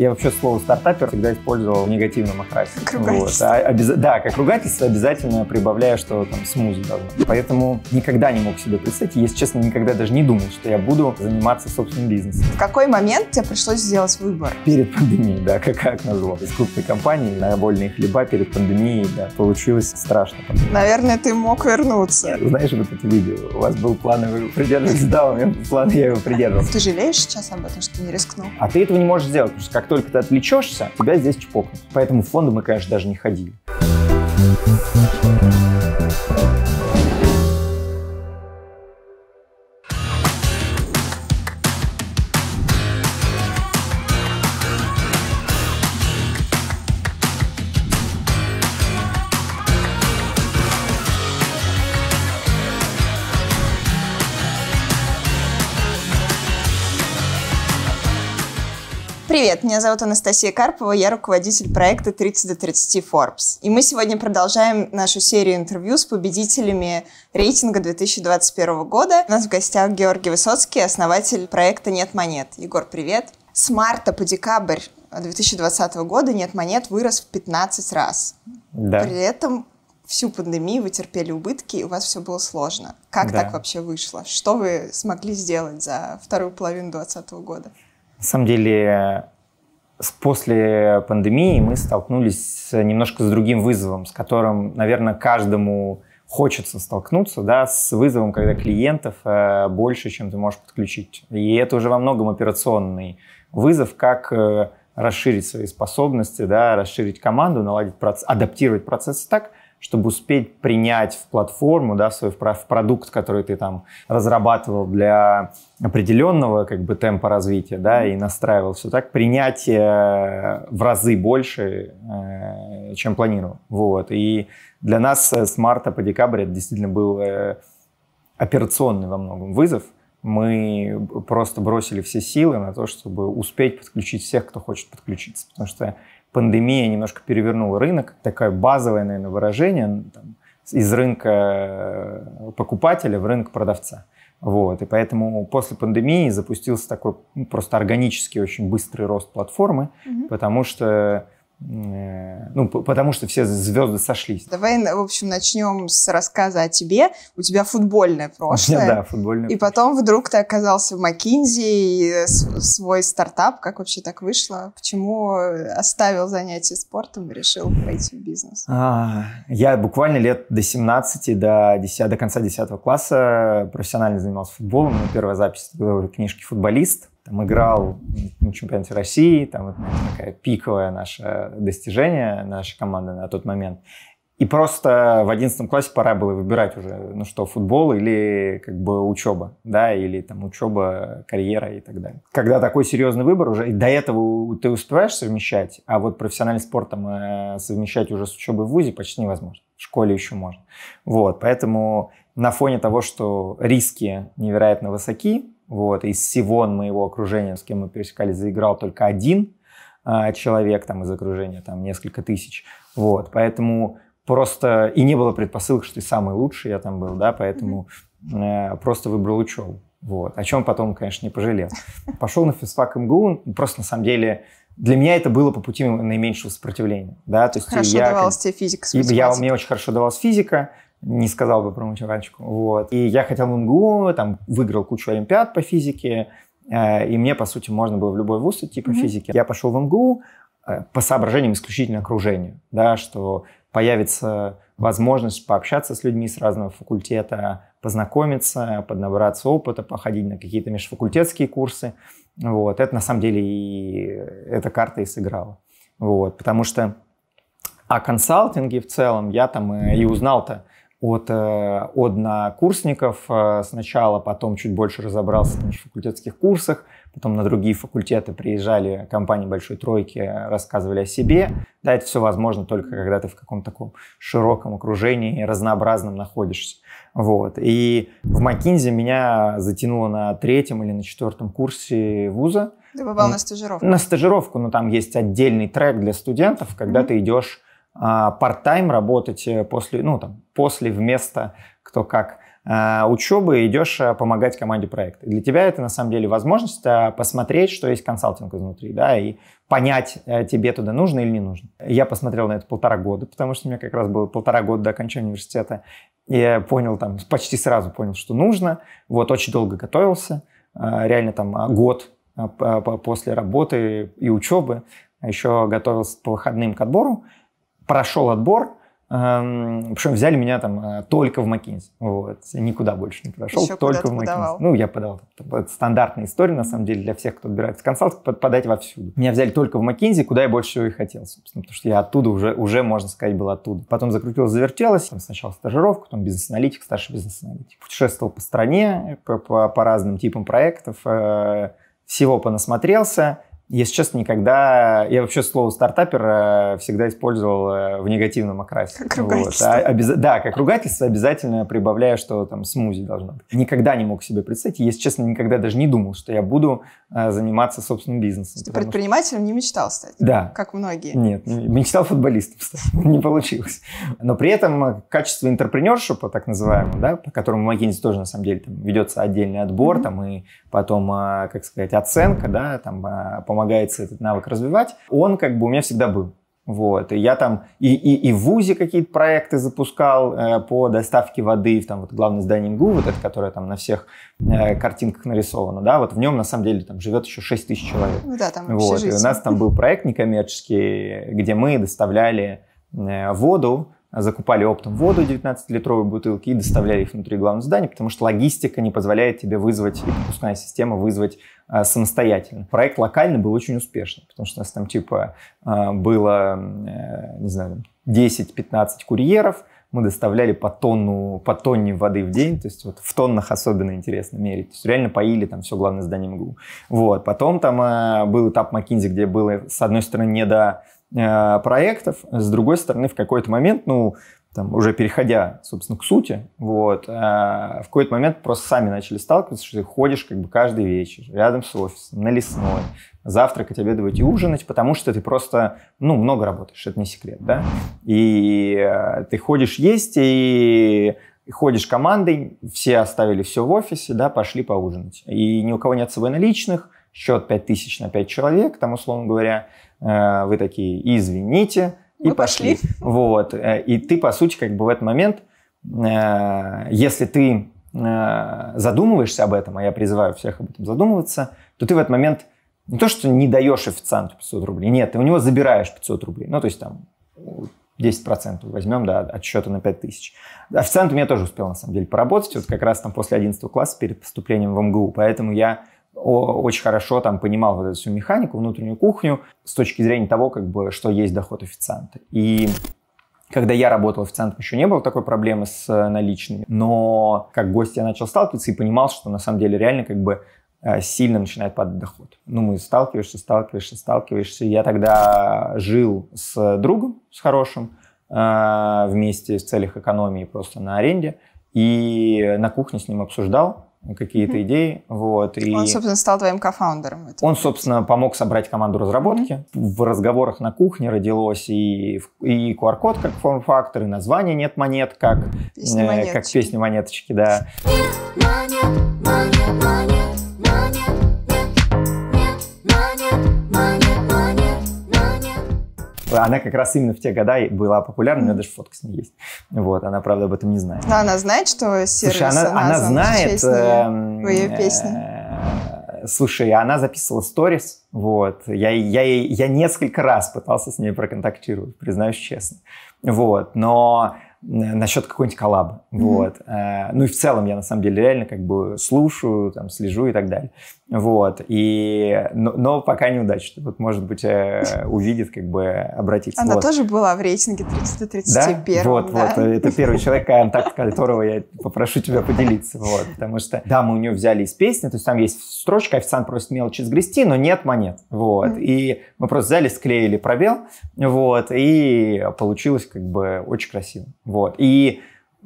Я вообще слово стартапер всегда использовал в негативном окрасе. Как Вот. А, обяз... Да, как ругательство обязательно прибавляя, что там смузи должно. Поэтому никогда не мог себе представить, если честно, никогда даже не думал, что я буду заниматься собственным бизнесом. В какой момент тебе пришлось сделать выбор? Перед пандемией, да, как, как назло. Из крупной компании на вольные хлеба перед пандемией, да, получилось страшно. Наверное, ты мог вернуться. Знаешь, вот это видео, у вас был плановый придерживаться, да, у меня план, я его придерживался. Ты жалеешь сейчас об этом, что не рискнул? А ты этого не можешь сделать, потому что как только ты отвлечешься, тебя здесь чпокнут. Поэтому в фонды мы, конечно, даже не ходили. Привет, меня зовут Анастасия Карпова, я руководитель проекта 30 до 30 Forbes. И мы сегодня продолжаем нашу серию интервью с победителями рейтинга 2021 года. У нас в гостях Георгий Высоцкий, основатель проекта «Нет монет». Егор, привет. С марта по декабрь 2020 года «Нет монет» вырос в 15 раз. Да. При этом всю пандемию вы терпели убытки, и у вас все было сложно. Как да. так вообще вышло? Что вы смогли сделать за вторую половину 2020 года? На самом деле, после пандемии мы столкнулись немножко с другим вызовом, с которым, наверное, каждому хочется столкнуться, да, с вызовом, когда клиентов э, больше, чем ты можешь подключить. И это уже во многом операционный вызов, как э, расширить свои способности, да, расширить команду, наладить процесс, адаптировать процесс так, чтобы успеть принять в платформу, да, свой, в продукт, который ты там разрабатывал для определенного как бы темпа развития, да, и настраивал все так, принять э, в разы больше, э, чем планировал. Вот. И для нас э, с марта по декабрь это действительно был операционный во многом вызов. Мы просто бросили все силы на то, чтобы успеть подключить всех, кто хочет подключиться, потому что пандемия немножко перевернула рынок. Такое базовое, наверное, выражение ну, там, из рынка э, покупателя в рынок продавца. Вот. И поэтому после пандемии запустился такой ну, просто органический очень быстрый рост платформы, угу. потому что Э, ну, потому что все звезды сошлись. Давай, в общем, начнем с рассказа о тебе. У тебя футбольное прошлое. Да, футбольное. И потом вдруг ты оказался в Маккинзи и э, свой стартап. Как вообще так вышло? Почему э, оставил занятия спортом и решил пойти в бизнес? А, я буквально лет до 17, до, 10, до конца 10 класса профессионально занимался футболом. Моя первая запись в книжке «Футболист» там, играл на чемпионате России, там, это, наверное, такая пиковое наше достижение нашей команды на тот момент. И просто в одиннадцатом классе пора было выбирать уже, ну что, футбол или как бы учеба, да, или там учеба, карьера и так далее. Когда такой серьезный выбор уже, и до этого ты успеваешь совмещать, а вот профессиональный спорт там э, совмещать уже с учебой в ВУЗе почти невозможно. В школе еще можно. Вот, поэтому на фоне того, что риски невероятно высоки, вот, из всего моего окружения, с кем мы пересекались, заиграл только один а, человек там из окружения, там несколько тысяч. Вот, поэтому просто... И не было предпосылок, что ты самый лучший, я там был, да, поэтому э, просто выбрал учебу. Вот. О чем потом, конечно, не пожалел. Пошел на физфак МГУ, ну, просто на самом деле для меня это было по пути наименьшего сопротивления. Да? То есть хорошо я, давалась как, тебе физика с Я, мне очень хорошо давалась физика не сказал бы про математику. Вот. И я хотел в МГУ, там выиграл кучу олимпиад по физике, э, и мне, по сути, можно было в любой вуз идти по mm-hmm. физике. Я пошел в МГУ э, по соображениям исключительно окружения, да, что появится возможность пообщаться с людьми с разного факультета, познакомиться, поднабраться опыта, походить на какие-то межфакультетские курсы. Вот. Это, на самом деле, и эта карта и сыграла. Вот. Потому что о консалтинге в целом я там э, и узнал-то Э, от однокурсников э, сначала, потом чуть больше разобрался на факультетских курсах, потом на другие факультеты приезжали компании Большой Тройки, э, рассказывали о себе. Да, это все возможно только когда ты в каком-то таком широком окружении, разнообразном находишься. Вот. И в Макинзе меня затянуло на третьем или на четвертом курсе вуза. Ты попал на стажировку. На стажировку, но там есть отдельный трек для студентов, когда mm-hmm. ты идешь а, part-time работать э, после, ну, там, после, вместо, кто как а, учебы, идешь э, помогать команде проекта. Для тебя это на самом деле возможность э, посмотреть, что есть консалтинг изнутри, да, и понять, тебе туда нужно или не нужно. Я посмотрел на это полтора года, потому что у меня как раз было полтора года до окончания университета. Я понял там, почти сразу понял, что нужно. Вот очень долго готовился, а, реально там год после работы и учебы еще готовился по выходным к отбору прошел отбор, причем эм, взяли меня там э, только в Макинзи, вот, никуда больше не прошел, Еще только в Макинзи. Ну, я подавал, это стандартная история, на самом деле, для всех, кто отбирается в консалтинг, подать вовсюду. Меня взяли только в Макинзи, куда я больше всего и хотел, собственно, потому что я оттуда уже, уже можно сказать, был оттуда. Потом закрутилось, завертелось, там сначала стажировка, потом бизнес-аналитик, старший бизнес-аналитик. Путешествовал по стране, по, по, по разным типам проектов, э, всего понасмотрелся, если честно, никогда... Я вообще слово стартапер э, всегда использовал э, в негативном окрасе. Как ругательство. Вот. А, обяз... Да, как ругательство, обязательно прибавляя, что там смузи должно быть. Никогда не мог себе представить. Если честно, никогда даже не думал, что я буду э, заниматься собственным бизнесом. Ты предпринимателем что... не мечтал стать? Да. Как многие? Нет, мечтал футболистом стать. не получилось. Но при этом качество интерпренершипа, так называемого, да, по которому в Макинзи тоже, на самом деле, там, ведется отдельный отбор, mm-hmm. там, и потом, как сказать, оценка, да, там, помогает помогается этот навык развивать, он как бы у меня всегда был. Вот, и я там и, и, и в ВУЗе какие-то проекты запускал э, по доставке воды, в там вот главное здание МГУ, вот это, которое там на всех э, картинках нарисовано, да, вот в нем на самом деле там живет еще 6 тысяч человек. Ну да, там вот, и у нас там был проект некоммерческий, где мы доставляли э, воду закупали оптом воду 19-литровой бутылки и доставляли их внутри главного здания, потому что логистика не позволяет тебе вызвать, и пропускная система вызвать а, самостоятельно. Проект локально был очень успешным, потому что у нас там типа а, было, а, не знаю, 10-15 курьеров, мы доставляли по тонну, по тонне воды в день, то есть вот в тоннах особенно интересно мерить. То есть реально поили там все главное здание МГУ. Вот. Потом там э, был этап Макинзи, где было, с одной стороны, не до Э, проектов. С другой стороны, в какой-то момент, ну, там, уже переходя, собственно, к сути, вот, э, в какой-то момент просто сами начали сталкиваться, что ты ходишь как бы каждый вечер рядом с офисом, на лесной, завтракать, обедать и ужинать, потому что ты просто, ну, много работаешь, это не секрет, да, и э, ты ходишь есть, и ходишь командой, все оставили все в офисе, да, пошли поужинать, и ни у кого нет с собой наличных, счет 5000 на 5 человек, там, условно говоря, Э, вы такие, извините, и пошли. пошли. Вот. Э, и ты, по сути, как бы в этот момент, э, если ты задумываешься об этом, а я призываю всех об этом задумываться, то ты в этот момент не то, что не даешь официанту 500 рублей, нет, ты у него забираешь 500 рублей. Ну, то есть там 10% возьмем, да, от счета на 5 тысяч. Официант у меня тоже успел, на самом деле, поработать, вот как раз там после 11 класса перед поступлением в МГУ, поэтому я очень хорошо там понимал вот эту всю механику, внутреннюю кухню с точки зрения того, как бы, что есть доход официанта. И когда я работал официантом, еще не было такой проблемы с э, наличными. Но как гость я начал сталкиваться и понимал, что на самом деле реально как бы э, сильно начинает падать доход. Ну, мы сталкиваешься, сталкиваешься, сталкиваешься. Я тогда жил с другом, с хорошим, э, вместе в целях экономии просто на аренде. И на кухне с ним обсуждал, какие-то mm-hmm. идеи. Вот, и он, собственно, стал твоим кофаундером. Он, собственно, помог собрать команду разработки. Mm-hmm. В разговорах на кухне родилось и, и QR-код как форм-фактор, и название «Нет монет» как песня монеточки, э, как песня монеточки да. Нет монет, монет. Она как раз именно в те года была популярна, у меня даже фотка с ней есть. Вот, она, правда, об этом не знает. Но она знает, что сервис Слушай, она, она, она знает... Эм, в ее песне э, слушай, она записывала сторис, вот, я, я, я несколько раз пытался с ней проконтактировать, признаюсь честно, вот, но насчет какой-нибудь коллаба. Mm-hmm. Вот. Э, ну и в целом я на самом деле реально как бы слушаю, там, слежу и так далее. Вот. И, но, но пока неудачно. Вот, может быть, э, увидит, как бы обратиться. Она вот. тоже была в рейтинге 331. Да? Вот, да? вот. Это первый человек, контакт которого я попрошу тебя поделиться. Вот. Потому что, да, мы у нее взяли из песни, то есть там есть строчка, официант просит мелочи сгрести, но нет монет. Вот. Mm-hmm. И мы просто взяли, склеили пробел. Вот. И получилось как бы очень красиво. Вот. И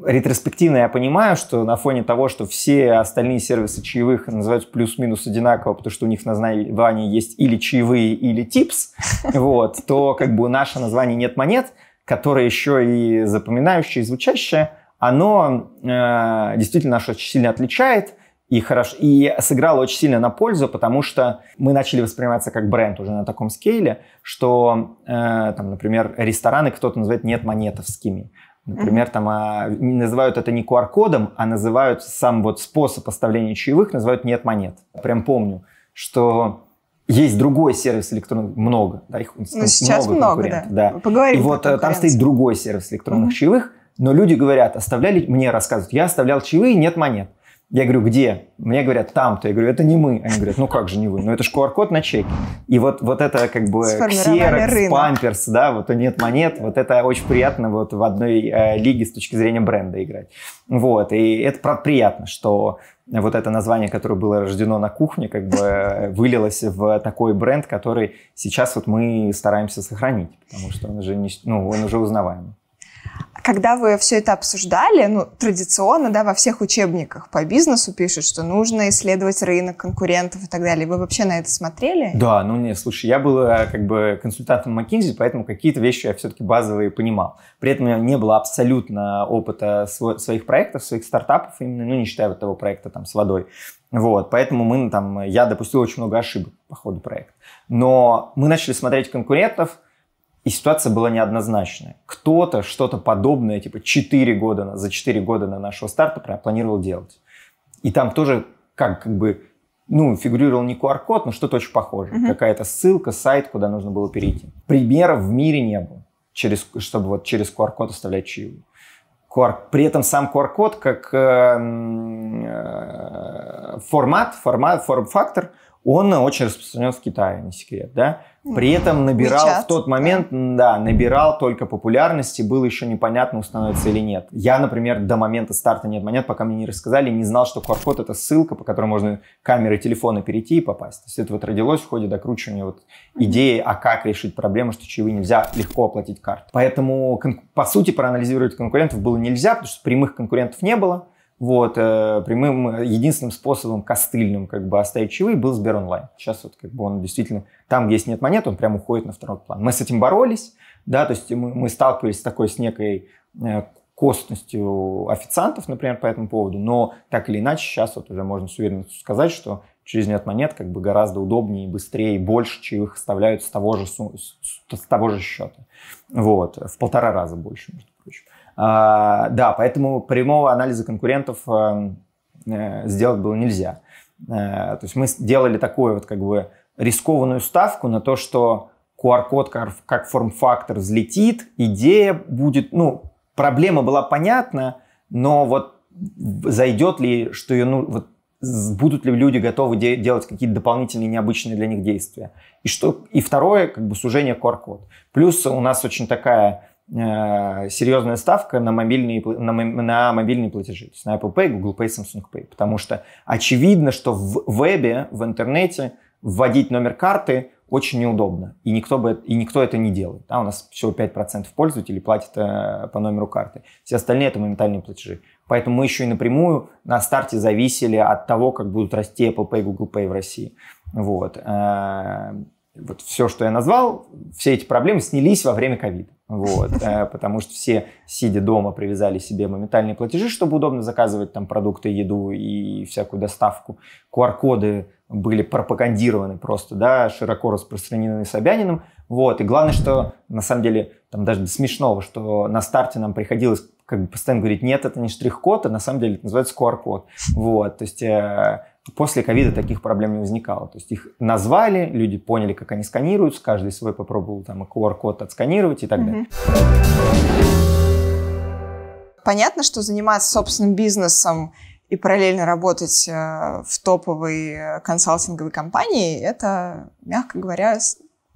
ретроспективно я понимаю, что на фоне того, что все остальные сервисы чаевых называются плюс-минус одинаково, потому что у них название есть или чаевые, или типс, вот, то как бы наше название «Нет монет», которое еще и запоминающее, и звучащее, оно э, действительно нас очень сильно отличает и, хорошо, и сыграло очень сильно на пользу, потому что мы начали восприниматься как бренд уже на таком скейле, что, э, там, например, рестораны кто-то называет «нет монетовскими», Например, там а, называют это не QR-кодом, а называют сам вот способ оставления чаевых, называют нет монет. Прям помню, что есть другой сервис электронных, много, да, их ну, сейчас много, много да. да. Поговорим И вот э, там стоит другой сервис электронных угу. чаевых, но люди говорят, оставляли, мне рассказывают, я оставлял чаевые, нет монет. Я говорю, где? Мне говорят, там-то. Я говорю, это не мы. Они говорят, ну как же не вы? Ну это же QR-код на чеке. И вот, вот это как бы Xerox, Памперс, да, вот нет монет. Вот это очень приятно вот в одной э, лиге с точки зрения бренда играть. Вот, и это правда приятно, что вот это название, которое было рождено на кухне, как бы э, вылилось в такой бренд, который сейчас вот мы стараемся сохранить, потому что он уже, не, ну, он уже узнаваемый когда вы все это обсуждали, ну, традиционно, да, во всех учебниках по бизнесу пишут, что нужно исследовать рынок конкурентов и так далее. Вы вообще на это смотрели? Да, ну, не, слушай, я был э, как бы консультантом McKinsey, поэтому какие-то вещи я все-таки базовые понимал. При этом у меня не было абсолютно опыта сво- своих проектов, своих стартапов, именно, ну, не считая вот того проекта там с водой. Вот, поэтому мы ну, там, я допустил очень много ошибок по ходу проекта. Но мы начали смотреть конкурентов, и ситуация была неоднозначная. Кто-то что-то подобное, типа 4 года, на за 4 года на нашего старта прям планировал делать. И там тоже как, как бы, ну, фигурировал не QR-код, но что-то очень похоже. Uh -huh. Какая-то ссылка, сайт, куда нужно было перейти. Примеров в мире не было, через, чтобы вот через QR-код оставлять чаевые. QR, при этом сам QR-код как э, э, формат, формат, форм-фактор – он очень распространен в Китае, не секрет, да? При этом набирал WeChat. в тот момент, да, набирал только популярности, было еще непонятно, установится или нет. Я, например, до момента старта нет монет, пока мне не рассказали, не знал, что QR-код это ссылка, по которой можно камеры, телефона перейти и попасть. То есть это вот родилось в ходе докручивания вот идеи, а как решить проблему, что чаевые нельзя легко оплатить картой. Поэтому, по сути, проанализировать конкурентов было нельзя, потому что прямых конкурентов не было вот, э, прямым, э, единственным способом костыльным как бы оставить чаевые был сбер онлайн. Сейчас вот как бы он действительно, там, где нет монет, он прям уходит на второй план. Мы с этим боролись, да, то есть мы, мы сталкивались с такой, с некой э, костностью официантов, например, по этому поводу, но так или иначе сейчас вот уже можно с уверенностью сказать, что через нет монет как бы гораздо удобнее, быстрее и больше чаевых оставляют с того же, с, с того же счета. Вот, в полтора раза больше, может а, да, поэтому прямого анализа конкурентов э, э, сделать было нельзя. Э, то есть мы делали такую вот как бы рискованную ставку на то, что QR-код как, как форм-фактор взлетит, идея будет, ну, проблема была понятна, но вот зайдет ли, что ее, ну, вот будут ли люди готовы де- делать какие-то дополнительные необычные для них действия. И, что, и второе, как бы сужение QR-код. Плюс у нас очень такая Э, серьезная ставка на мобильные, на, на мобильные платежи, то есть на Apple Pay, Google Pay, Samsung Pay, потому что очевидно, что в вебе, в интернете вводить номер карты очень неудобно, и никто, бы, и никто это не делает. Да, у нас всего 5% пользователей платят э, по номеру карты, все остальные это моментальные платежи. Поэтому мы еще и напрямую на старте зависели от того, как будут расти Apple Pay, Google Pay в России. Вот. Э, вот все, что я назвал, все эти проблемы снялись во время ковида. Вот, э, потому что все, сидя дома, привязали себе моментальные платежи, чтобы удобно заказывать там продукты, еду и всякую доставку. QR-коды были пропагандированы просто, да, широко распространены Собяниным. Вот, и главное, что на самом деле, там даже до смешного, что на старте нам приходилось как бы постоянно говорить, нет, это не штрих-код, а на самом деле это называется QR-код. Вот, то есть э, После ковида таких проблем не возникало. То есть их назвали, люди поняли, как они сканируются, каждый свой попробовал там QR-код отсканировать и так далее. Понятно, что заниматься собственным бизнесом и параллельно работать э, в топовой э, консалтинговой компании, это, мягко говоря,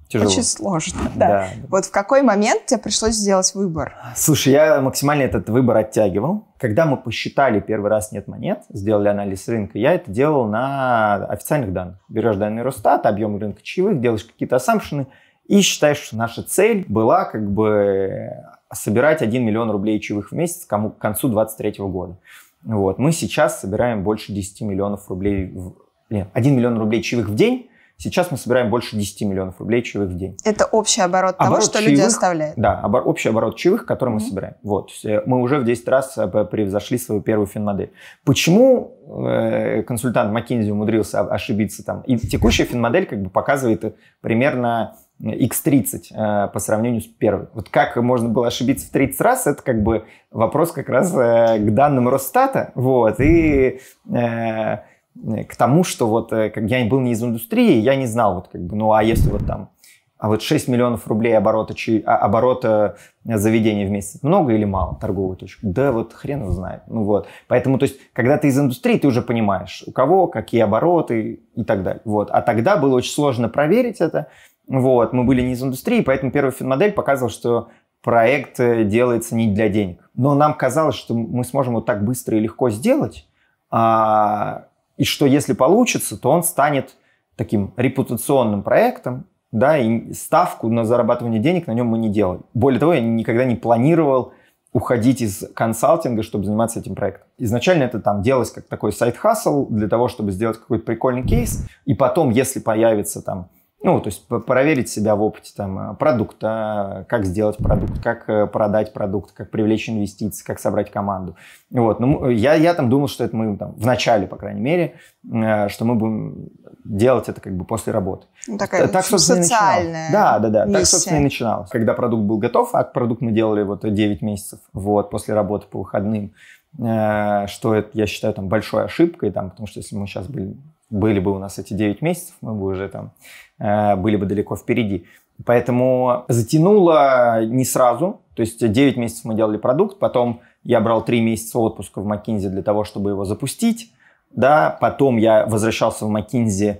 тяжело. Очень сложно, да. да. Вот в какой момент тебе пришлось сделать выбор? Слушай, я максимально этот выбор оттягивал. Когда мы посчитали первый раз нет монет, сделали анализ рынка, я это делал на официальных данных. Берешь данные Росстата, объем рынка чаевых, делаешь какие-то ассампшены и считаешь, что наша цель была как бы собирать 1 миллион рублей чаевых в месяц к концу 2023 года. Вот. Мы сейчас собираем больше 10 миллионов рублей в... Нет, 1 миллион рублей чаевых в день Сейчас мы собираем больше 10 миллионов рублей чаевых в день. Это общий оборот, оборот того, что чаевых, люди оставляют. Да, обор, общий оборот чаевых, который mm-hmm. мы собираем. Вот. Э, мы уже в 10 раз э, превзошли свою первую финмодель. Почему э, консультант McKinsey умудрился ошибиться там? И текущая финмодель как бы показывает э, примерно X30 э, по сравнению с первой. Вот как можно было ошибиться в 30 раз, это как бы вопрос как раз э, к данным Росстата. Вот. И э, Э, к тому, что вот э, как я был не из индустрии, я не знал, вот как бы, ну а если вот там, а вот 6 миллионов рублей оборота, чи, а, оборота э, заведения в месяц, много или мало торговой точки? Да вот хрен его знает. Ну вот, поэтому, то есть, когда ты из индустрии, ты уже понимаешь, у кого какие обороты и так далее. Вот, а тогда было очень сложно проверить это, вот, мы были не из индустрии, поэтому первый финмодель показывал, что проект делается не для денег. Но нам казалось, что мы сможем вот так быстро и легко сделать, а и что если получится, то он станет таким репутационным проектом, да, и ставку на зарабатывание денег на нем мы не делали. Более того, я никогда не планировал уходить из консалтинга, чтобы заниматься этим проектом. Изначально это там делалось как такой сайт-хасл для того, чтобы сделать какой-то прикольный кейс, и потом, если появится там ну, то есть проверить себя в опыте там, э, продукта, как сделать продукт, как э, продать продукт, как привлечь инвестиции, как собрать команду. Вот. Ну, я, я там думал, что это мы там, в начале, по крайней мере, э, что мы будем делать это как бы после работы. Ну, такая так, собственно, социальная и Да, да, да. Миссия. Так, собственно, и начиналось. Когда продукт был готов, а продукт мы делали вот 9 месяцев вот, после работы по выходным, что это, я считаю, там большой ошибкой, там, потому что если мы сейчас были были бы у нас эти 9 месяцев, мы бы уже там э, были бы далеко впереди. Поэтому затянуло не сразу. То есть 9 месяцев мы делали продукт, потом я брал 3 месяца отпуска в McKinsey для того, чтобы его запустить. Да, потом я возвращался в McKinsey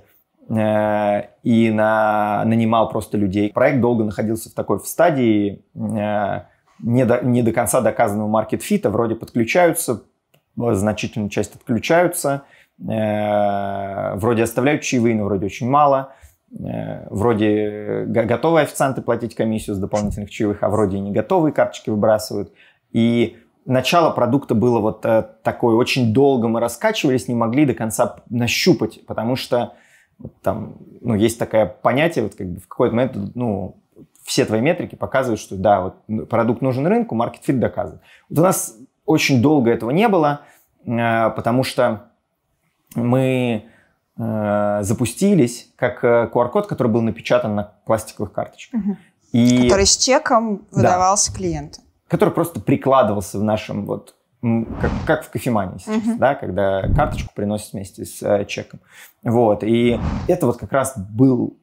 э, и на, нанимал просто людей. Проект долго находился в такой в стадии э, не, до, не до конца доказанного маркет-фита. Вроде подключаются, значительную часть отключаются – Э, вроде оставляют чаевые, но вроде очень мало, э, вроде э, готовы официанты платить комиссию с дополнительных чаевых, а вроде и не готовы, карточки выбрасывают. И начало продукта было вот такое, очень долго мы раскачивались, не могли до конца нащупать, потому что там, ну, есть такое понятие, вот как бы в какой-то момент, ну, все твои метрики показывают, что да, вот продукт нужен рынку, маркетфит доказывает. Вот у нас очень долго этого не было, потому что мы э, запустились как QR-код, э, который был напечатан на пластиковых карточках. Угу. И... Который с чеком выдавался да. клиенту. Который просто прикладывался в нашем вот как, как в кофемании сейчас, uh-huh. да, когда карточку приносят вместе с э, чеком. Вот, и это вот как раз был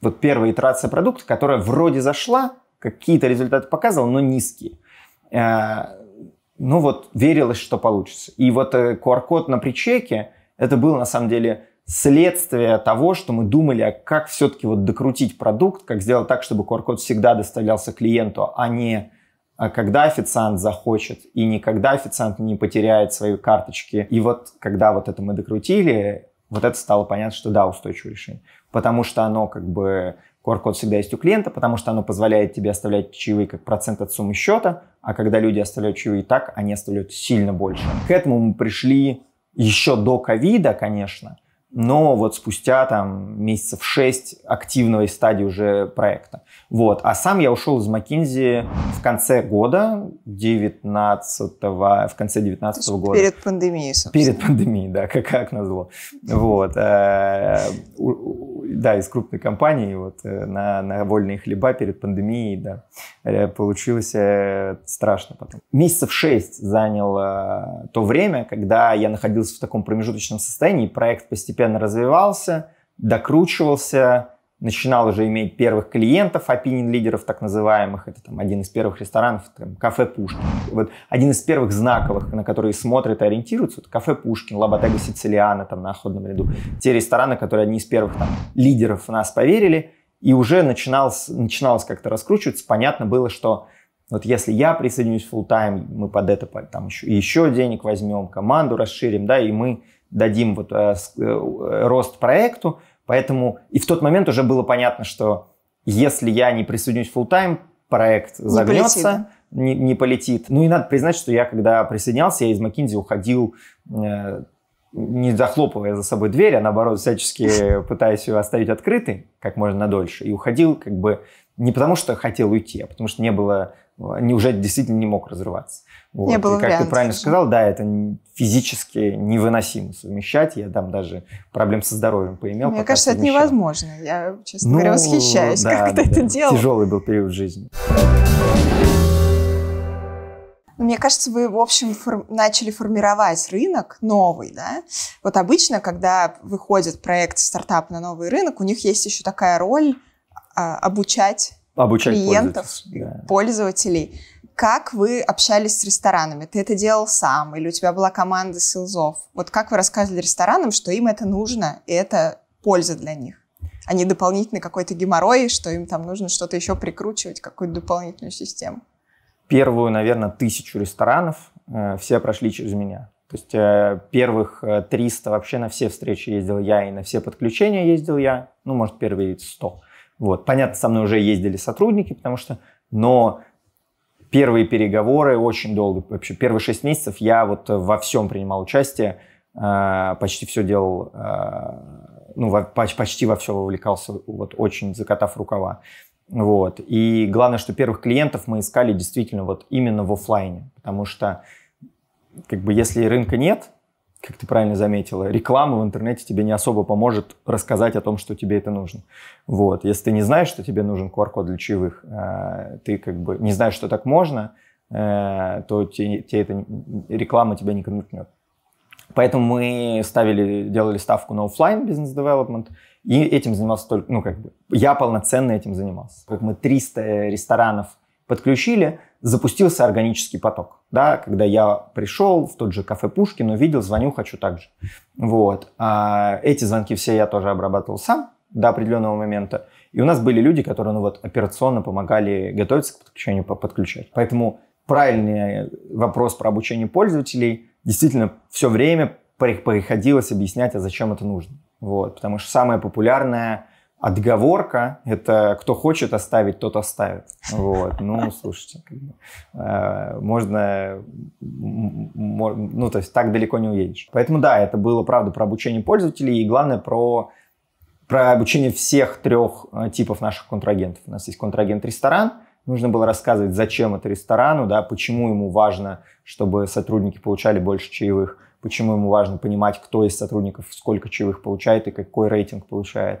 вот первая итерация продукта, которая вроде зашла, какие-то результаты показывала, но низкие. Э, ну вот верилось, что получится. И вот э, QR-код на причеке, это было на самом деле следствие того, что мы думали, а как все-таки вот докрутить продукт, как сделать так, чтобы QR-код всегда доставлялся клиенту, а не а, когда официант захочет, и никогда официант не потеряет свои карточки. И вот когда вот это мы докрутили, вот это стало понятно, что да, устойчивое решение. Потому что оно как бы QR-код всегда есть у клиента, потому что оно позволяет тебе оставлять чаевые как процент от суммы счета, а когда люди оставляют чаевые так, они оставляют сильно больше. К этому мы пришли еще до ковида, конечно, но вот спустя там месяцев шесть активной стадии уже проекта. Вот. А сам я ушел из Макинзи в конце года, 19 в конце 19 -го года. Перед пандемией, собственно. Перед пандемией, да, как, как назло. Вот. Э, да, из крупной компании вот, э, на, на вольные хлеба перед пандемией, да, э, получилось э, страшно потом. Месяцев шесть заняло то время, когда я находился в таком промежуточном состоянии, проект постепенно развивался, докручивался, начинал уже иметь первых клиентов, opinion лидеров так называемых. Это там один из первых ресторанов, там, кафе Пушкин. Вот один из первых знаковых, на которые смотрят и ориентируются, это кафе Пушкин, Лабатега Сицилиана там на охотном ряду. Те рестораны, которые одни из первых там, лидеров в нас поверили. И уже начиналось, начиналось как-то раскручиваться. Понятно было, что вот если я присоединюсь full time, мы под это там еще, еще денег возьмем, команду расширим, да, и мы дадим вот э, э, рост проекту – Поэтому и в тот момент уже было понятно, что если я не присоединюсь full-time, проект не загнется, полетит. Не, не полетит. Ну и надо признать, что я, когда присоединялся, я из McKinsey уходил э, не захлопывая за собой дверь, а наоборот всячески пытаясь ее оставить открытой как можно дольше. И уходил как бы не потому, что хотел уйти, а потому что не было не, уже действительно не мог разрываться. Вот. Не было и, как вариант, ты правильно совершенно. сказал, да, это физически невыносимо совмещать. Я там даже проблем со здоровьем поимел. Мне кажется, совмещал. это невозможно. Я, честно ну, говоря, восхищаюсь, да, как ты да, это да. делал. Тяжелый был период жизни. Ну, мне кажется, вы, в общем, фор- начали формировать рынок новый, да? Вот обычно, когда выходит проект стартап на новый рынок, у них есть еще такая роль а, обучать Обучать клиентов, пользователей. пользователей. Как вы общались с ресторанами? Ты это делал сам или у тебя была команда селзов? Вот как вы рассказывали ресторанам, что им это нужно, и это польза для них? а не дополнительный какой-то геморрой, что им там нужно что-то еще прикручивать, какую-то дополнительную систему? Первую, наверное, тысячу ресторанов э, все прошли через меня. То есть э, первых 300 э, вообще на все встречи ездил я, и на все подключения ездил я. Ну, может, первые 100. Вот. Понятно, со мной уже ездили сотрудники, потому что... Но первые переговоры очень долго, вообще первые шесть месяцев я вот во всем принимал участие, а, почти все делал, а, ну, почти во все вовлекался, вот очень закатав рукава. Вот. И главное, что первых клиентов мы искали действительно вот именно в офлайне, потому что как бы если рынка нет, как ты правильно заметила, реклама в интернете тебе не особо поможет рассказать о том, что тебе это нужно. Вот. Если ты не знаешь, что тебе нужен QR-код для чаевых, э, ты как бы не знаешь, что так можно, э, то тебе, тебе это, реклама тебя не конвертнет. Поэтому мы ставили, делали ставку на офлайн бизнес девелопмент и этим занимался только, ну как бы, я полноценно этим занимался. Как мы 300 ресторанов подключили – запустился органический поток. Да, когда я пришел в тот же кафе Пушкин, увидел, звоню, хочу так же. Вот. А эти звонки все я тоже обрабатывал сам до определенного момента. И у нас были люди, которые ну, вот, операционно помогали готовиться к подключению, подключать. Поэтому правильный вопрос про обучение пользователей. Действительно, все время приходилось объяснять, а зачем это нужно. Вот, потому что самое популярное отговорка – это кто хочет оставить, тот оставит. Вот. Ну, слушайте, э, можно, ну, то есть так далеко не уедешь. Поэтому да, это было, правда, про обучение пользователей и, главное, про про обучение всех трех э, типов наших контрагентов. У нас есть контрагент-ресторан, нужно было рассказывать, зачем это ресторану, да, почему ему важно, чтобы сотрудники получали больше чаевых, почему ему важно понимать, кто из сотрудников сколько чаевых получает и какой рейтинг получает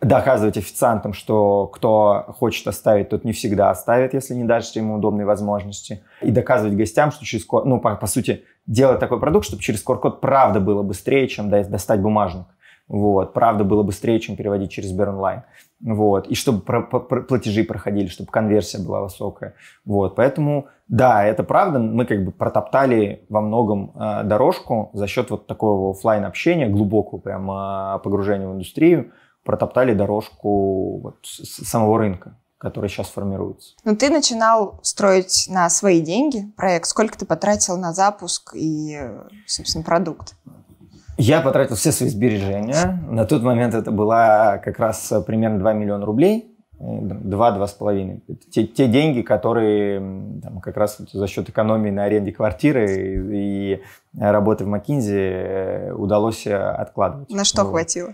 доказывать официантам, что кто хочет оставить, тот не всегда оставит, если не дашь ему удобные возможности. И доказывать гостям, что через QR, ну, по, по сути, делать такой продукт, чтобы через QR-код правда было быстрее, чем достать бумажник. Вот, правда было быстрее, чем переводить через Сберонлайн. Вот, и чтобы про, про, платежи проходили, чтобы конверсия была высокая. Вот, поэтому, да, это правда, мы как бы протоптали во многом э, дорожку за счет вот такого офлайн общения глубокого прям э, погружения в индустрию протоптали дорожку вот самого рынка, который сейчас формируется. Ну, ты начинал строить на свои деньги проект. Сколько ты потратил на запуск и, собственно, продукт? Я потратил все свои сбережения. На тот момент это было как раз примерно 2 миллиона рублей. 2-2,5. Те, те деньги, которые там, как раз за счет экономии на аренде квартиры и, и работы в Макинзи э, удалось э, откладывать. На что вот. хватило?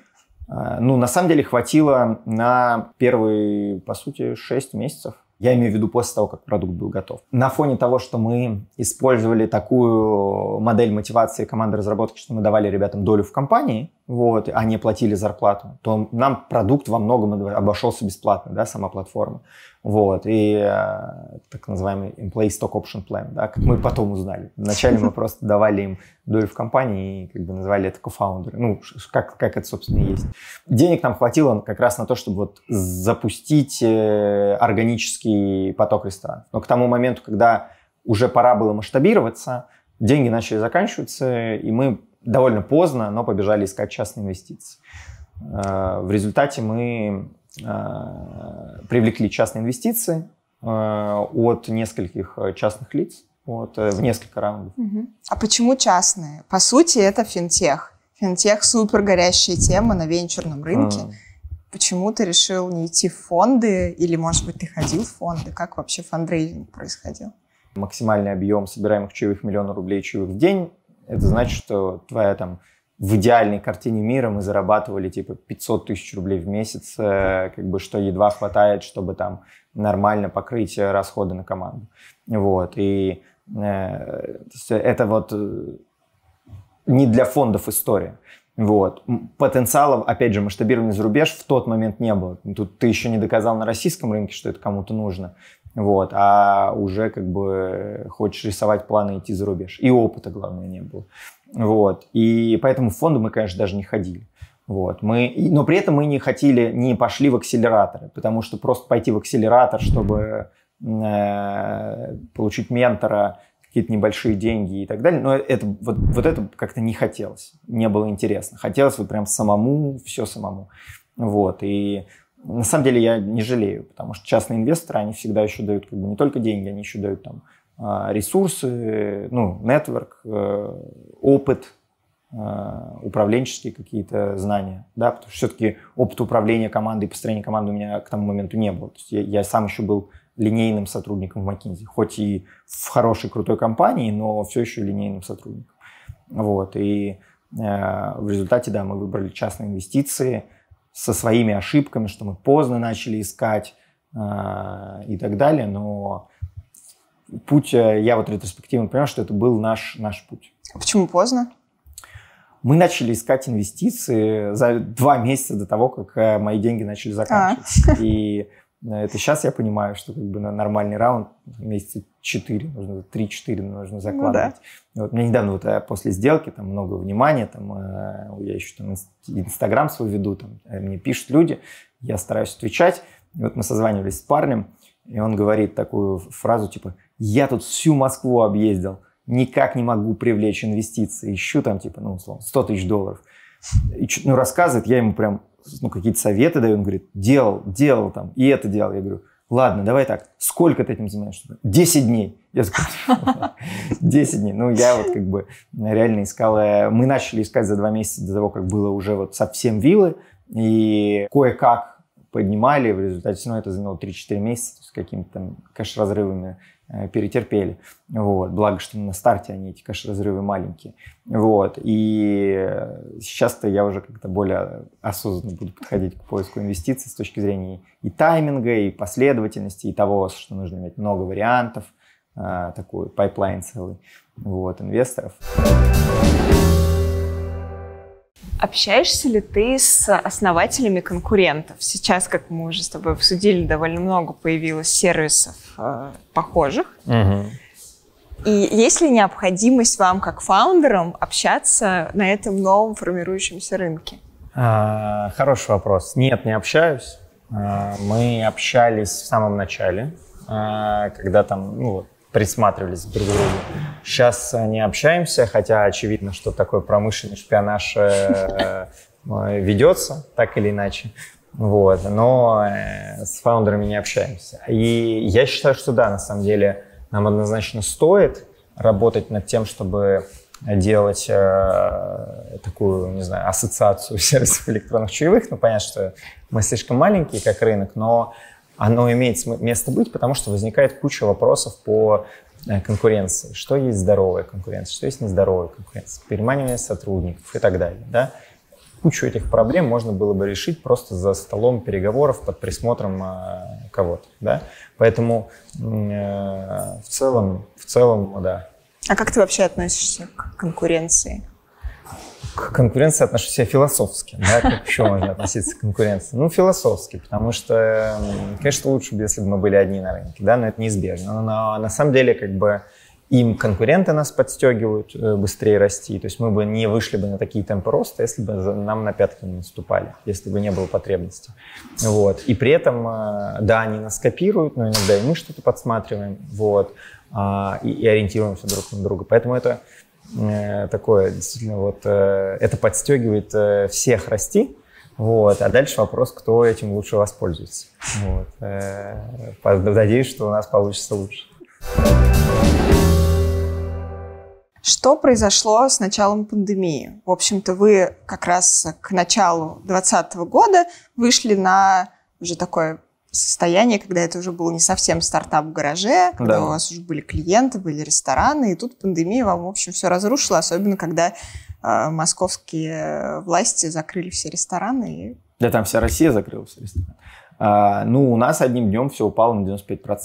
Э, ну, на самом деле хватило на первые, по сути, 6 месяцев. Я имею в виду после того, как продукт был готов. На фоне того, что мы использовали такую модель мотивации команды разработки, что мы давали ребятам долю в компании, вот, а не платили зарплату, то нам продукт во многом обошелся бесплатно, да, сама платформа. Вот, и э, так называемый employee stock option plan, да, как мы потом узнали. Вначале мы просто давали им долю в компании и как бы называли это кофаундеры. Ну, как, как это, собственно, и есть. Денег нам хватило как раз на то, чтобы вот запустить э, органический поток ресторанов. Но к тому моменту, когда уже пора было масштабироваться, деньги начали заканчиваться, и мы довольно поздно, но побежали искать частные инвестиции. Э, в результате мы Э, привлекли частные инвестиции э, от нескольких э, частных лиц, вот, в несколько раундов. А почему частные? По сути, это финтех. Финтех – супер горящая тема на венчурном рынке. А. Почему ты решил не идти в фонды? Или, может быть, ты ходил в фонды? Как вообще фандрейзинг происходил? Максимальный объем собираемых чаевых миллионов рублей чаевых в день – это значит, что твоя там в идеальной картине мира мы зарабатывали типа 500 тысяч рублей в месяц, э, как бы что едва хватает, чтобы там нормально покрыть э, расходы на команду. Вот. И э, это вот э, не для фондов история. Вот. Потенциалов, опять же, масштабирования за рубеж в тот момент не было. Тут ты еще не доказал на российском рынке, что это кому-то нужно. Вот, а уже как бы хочешь рисовать планы идти за рубеж. И опыта, главное, не было. Вот. И поэтому в фонды мы, конечно, даже не ходили. Вот. Мы, но при этом мы не хотели, не пошли в акселераторы, потому что просто пойти в акселератор, чтобы э, получить ментора, какие-то небольшие деньги и так далее, но это, вот, вот это как-то не хотелось, не было интересно. Хотелось вот прям самому, все самому. Вот. И на самом деле я не жалею, потому что частные инвесторы, они всегда еще дают как бы не только деньги, они еще дают там а, ресурсы, ну, нетворк, э, опыт, э, управленческие какие-то знания, да, потому что все-таки опыт управления командой построения команды у меня к тому моменту не было. То есть я, я сам еще был линейным сотрудником в McKinsey, хоть и в хорошей, крутой компании, но все еще линейным сотрудником. Вот, и э, в результате, да, мы выбрали частные инвестиции со своими ошибками, что мы поздно начали искать э, и так далее, но путь, э, я вот ретроспективно понял, что это был наш, наш путь. Почему поздно? Мы начали искать инвестиции за два месяца до того, как э, мои деньги начали а. заканчиваться. А. И э, это сейчас я понимаю, что как бы на нормальный раунд месяца 4, нужно 3-4 нужно ну закладывать. Ну, да. вот, мне недавно вот, после сделки там много внимания, там, я еще там Инстаграм свой веду, там, мне пишут люди, я стараюсь отвечать. И вот мы созванивались с парнем, и он говорит такую фразу типа «Я тут всю Москву объездил, никак не могу привлечь инвестиции, ищу там типа, ну, условно, 100 тысяч долларов». И, ну, рассказывает, я ему прям ну, какие-то советы даю, он говорит «Делал, делал там, и это делал». Я говорю «Ладно, давай так, сколько ты этим занимаешься?» 10 дней. Я такой, 10 дней. Ну, я вот как бы реально искал. Э, мы начали искать за два месяца до того, как было уже вот совсем виллы. И кое-как поднимали. В результате, ну, это заняло 3-4 месяца какими-то кэш-разрывами э, перетерпели. Вот. Благо, что на старте они, эти кэш-разрывы, маленькие. Вот. И э, сейчас-то я уже как-то более осознанно буду подходить к поиску инвестиций с точки зрения и тайминга, и последовательности, и того, что нужно иметь много вариантов, э, такой пайплайн целый вот, инвесторов. Общаешься ли ты с основателями конкурентов? Сейчас, как мы уже с тобой обсудили, довольно много появилось сервисов э, похожих. Угу. И есть ли необходимость вам, как фаундерам, общаться на этом новом формирующемся рынке? А, хороший вопрос. Нет, не общаюсь. А, мы общались в самом начале, а, когда там, ну вот, присматривались друг к другу. Сейчас не общаемся, хотя очевидно, что такой промышленный шпионаж э, э, ведется, так или иначе. Вот, но э, с фаундерами не общаемся. И я считаю, что да, на самом деле, нам однозначно стоит работать над тем, чтобы делать э, такую, не знаю, ассоциацию сервисов электронных чаевых. Ну, понятно, что мы слишком маленькие как рынок, но оно имеет место быть, потому что возникает куча вопросов по э, конкуренции. Что есть здоровая конкуренция, что есть нездоровая конкуренция, переманивание сотрудников и так далее. Да? Кучу этих проблем можно было бы решить просто за столом переговоров под присмотром э, кого-то. Да? Поэтому э, в целом, в целом, да. А как ты вообще относишься к конкуренции? к конкуренции отношу себя философски. Да? Как еще можно относиться к конкуренции? Ну, философски, потому что, конечно, лучше бы, если бы мы были одни на рынке, да, но это неизбежно. Но, но на самом деле, как бы, им конкуренты нас подстегивают э, быстрее расти. То есть мы бы не вышли бы на такие темпы роста, если бы нам на пятки не наступали, если бы не было потребности. Вот. И при этом, э, да, они нас копируют, но иногда и мы что-то подсматриваем, вот, а, и, и ориентируемся друг на друга. Поэтому это Э, такое, действительно, вот э, это подстегивает э, всех расти. Вот. А дальше вопрос, кто этим лучше воспользуется. Вот. Надеюсь, что у нас получится лучше. Что произошло с началом пандемии? В общем-то, вы как раз к началу 2020 года вышли на уже такое состояние, когда это уже был не совсем стартап в гараже, когда да. у вас уже были клиенты, были рестораны, и тут пандемия вам, в общем, все разрушила, особенно когда э, московские власти закрыли все рестораны. И... Да, там вся Россия закрыла все рестораны. А, ну, у нас одним днем все упало на 95%.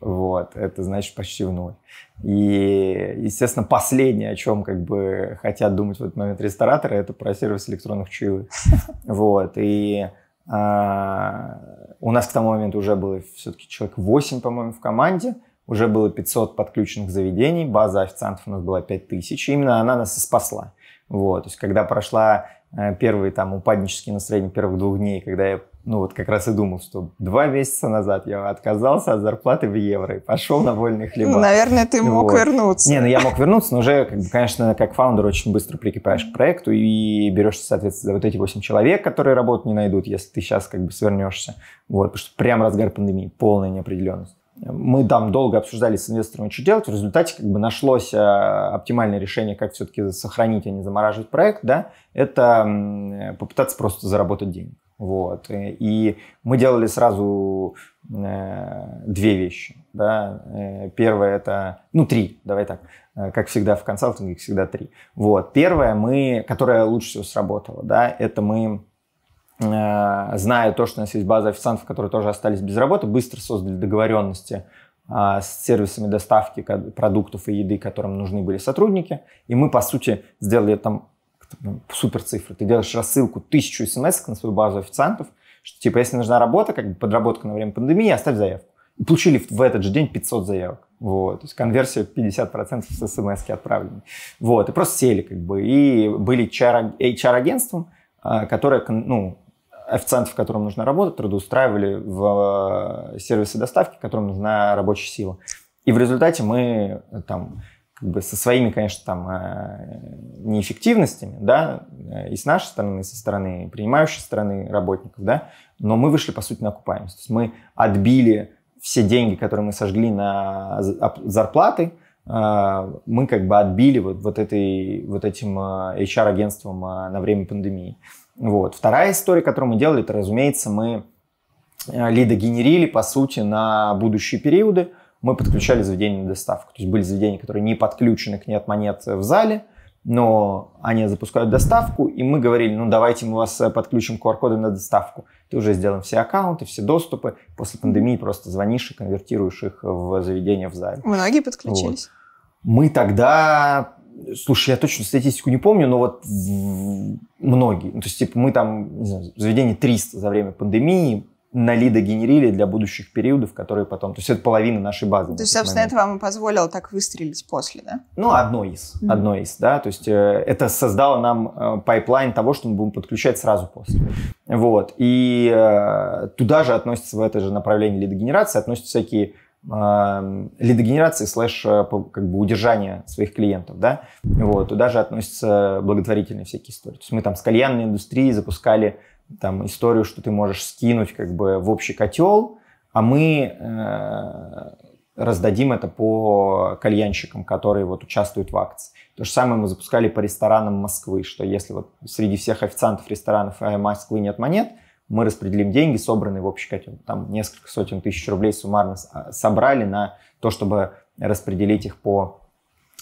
Вот, это значит почти в ноль. И, естественно, последнее, о чем как бы хотят думать в этот момент рестораторы, это про сервис электронных чаевых. Вот, и а, у нас к тому моменту уже было все-таки человек 8, по-моему, в команде. Уже было 500 подключенных заведений, база официантов у нас была 5000. И именно она нас и спасла. Вот. То есть, когда прошла э, первые там упаднические настроения ну, первых двух дней, когда я ну вот как раз и думал, что два месяца назад я отказался от зарплаты в евро и пошел на вольный хлеба. Ну, наверное, ты мог вот. вернуться. Не, ну я мог вернуться, но уже, как бы, конечно, как фаундер очень быстро прикипаешь к проекту и берешь, соответственно, вот эти восемь человек, которые работу не найдут, если ты сейчас как бы свернешься. Вот, потому что прям разгар пандемии, полная неопределенность. Мы там долго обсуждали с инвесторами, что делать. В результате как бы нашлось а, оптимальное решение, как все-таки сохранить, а не замораживать проект. Да? Это попытаться просто заработать денег. Вот. Э, и мы делали сразу э, две вещи. Да? Э, первое это, ну три, давай так, как всегда в консалтинге всегда три. Вот. Первое мы, которое лучше всего сработало, да, это мы зная то, что у нас есть база официантов, которые тоже остались без работы, быстро создали договоренности а, с сервисами доставки продуктов и еды, которым нужны были сотрудники. И мы, по сути, сделали там ну, супер цифры. Ты делаешь рассылку тысячу смс на свою базу официантов, что типа, если нужна работа, как бы подработка на время пандемии, оставь заявку. И получили в этот же день 500 заявок. Вот. То есть конверсия 50% с смс отправлены. Вот. И просто сели как бы. И были HR-агентством, а, которое, ну, официантов, которым нужна работа, трудоустраивали в а, сервисы доставки, которым нужна рабочая сила. И в результате мы там как бы со своими, конечно, там э, неэффективностями, да, э, и с нашей стороны, и со стороны принимающей стороны работников, да, но мы вышли, по сути, на окупаемость. То есть мы отбили все деньги, которые мы сожгли на зарплаты, э, мы как бы отбили вот, вот, этой, вот этим HR-агентством на время пандемии. Вот. Вторая история, которую мы делали, это, разумеется, мы лидогенерили, по сути, на будущие периоды – мы подключали заведения на доставку. То есть были заведения, которые не подключены к нет монет э, в зале, но они запускают доставку, и мы говорили, ну давайте мы вас э, подключим QR-коды на доставку. Ты уже сделаем все аккаунты, все доступы. После пандемии просто звонишь и конвертируешь их в заведение в зале. Многие подключились. Вот. Мы тогда Слушай, я точно статистику не помню, но вот многие. Ну, то есть, типа, мы там, не знаю, заведение 300 за время пандемии, на налидогенерили для будущих периодов, которые потом... То есть это половина нашей базы. То есть, собственно, момент. это вам и позволило так выстрелить после, да? Ну, одно из. Mm-hmm. Одно из, да. То есть э, это создало нам э, пайплайн того, что мы будем подключать сразу после. Вот. И э, туда же относятся в это же направление лидогенерации, относятся всякие э, лидогенерации слэш э, как бы удержание своих клиентов, да, вот, туда же относятся благотворительные всякие истории. То есть мы там с кальянной индустрией запускали там историю, что ты можешь скинуть как бы в общий котел, а мы э, раздадим это по кальянщикам, которые вот участвуют в акции. То же самое мы запускали по ресторанам Москвы, что если вот среди всех официантов ресторанов Москвы нет монет, мы распределим деньги, собранные в общий котел. Там несколько сотен тысяч рублей суммарно а, собрали на то, чтобы распределить их по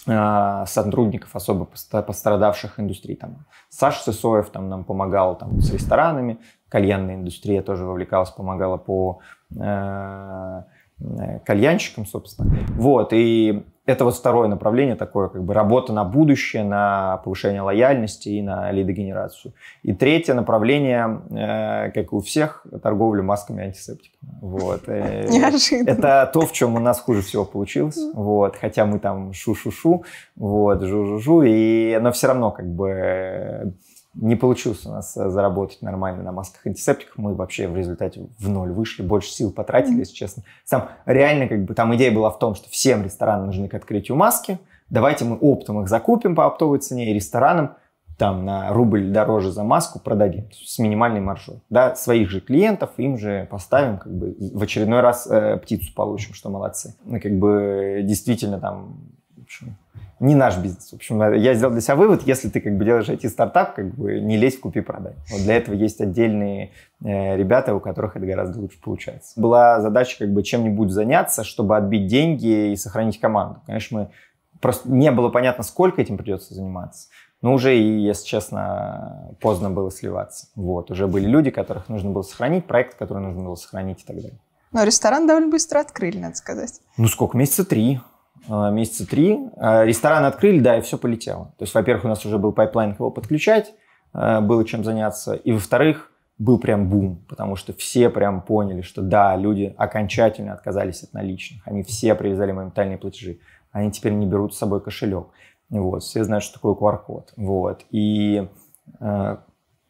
Э, сотрудников особо пострадавших индустрий. Там Саша Сысоев там, нам помогал там, с ресторанами, кальянная индустрия тоже вовлекалась, помогала по э, э кальянщикам, собственно. Вот, и это вот второе направление такое, как бы работа на будущее, на повышение лояльности и на лидогенерацию. И третье направление, э, как и у всех, торговля масками антисептиками. Вот. Э, Неожиданно. Это то, в чем у нас хуже всего получилось. Вот. Хотя мы там шу-шу-шу, вот, жу-жу-жу, и... но все равно как бы не получилось у нас э, заработать нормально на масках антисептиков. Мы вообще в результате в ноль вышли, больше сил потратили, если честно. Сам реально, как бы там идея была в том, что всем ресторанам нужны к открытию маски. Давайте мы оптом их закупим по оптовой цене и ресторанам там на рубль дороже за маску продадим с минимальной маржой. Да, своих же клиентов им же поставим, как бы в очередной раз э, птицу получим, что молодцы. Ну, как бы действительно там общем, не наш бизнес. В общем, я сделал для себя вывод, если ты как бы делаешь IT-стартап, как бы не лезь в купи-продай. Вот для этого есть отдельные э, ребята, у которых это гораздо лучше получается. Была задача как бы чем-нибудь заняться, чтобы отбить деньги и сохранить команду. Конечно, мы просто не было понятно, сколько этим придется заниматься. Но уже, и, если честно, поздно было сливаться. Вот, уже были люди, которых нужно было сохранить, проект, который нужно было сохранить и так далее. Но ну, а ресторан довольно быстро открыли, надо сказать. Ну сколько? Месяца три. Э, месяца три. Э, Рестораны открыли, да, и все полетело. То есть, во-первых, у нас уже был пайплайн, кого подключать, э, было чем заняться. И, во-вторых, был прям бум, потому что все прям поняли, что да, люди окончательно отказались от наличных. Они все привязали моментальные платежи. Они теперь не берут с собой кошелек. Вот, все знают, что такое QR-код. Вот, и э,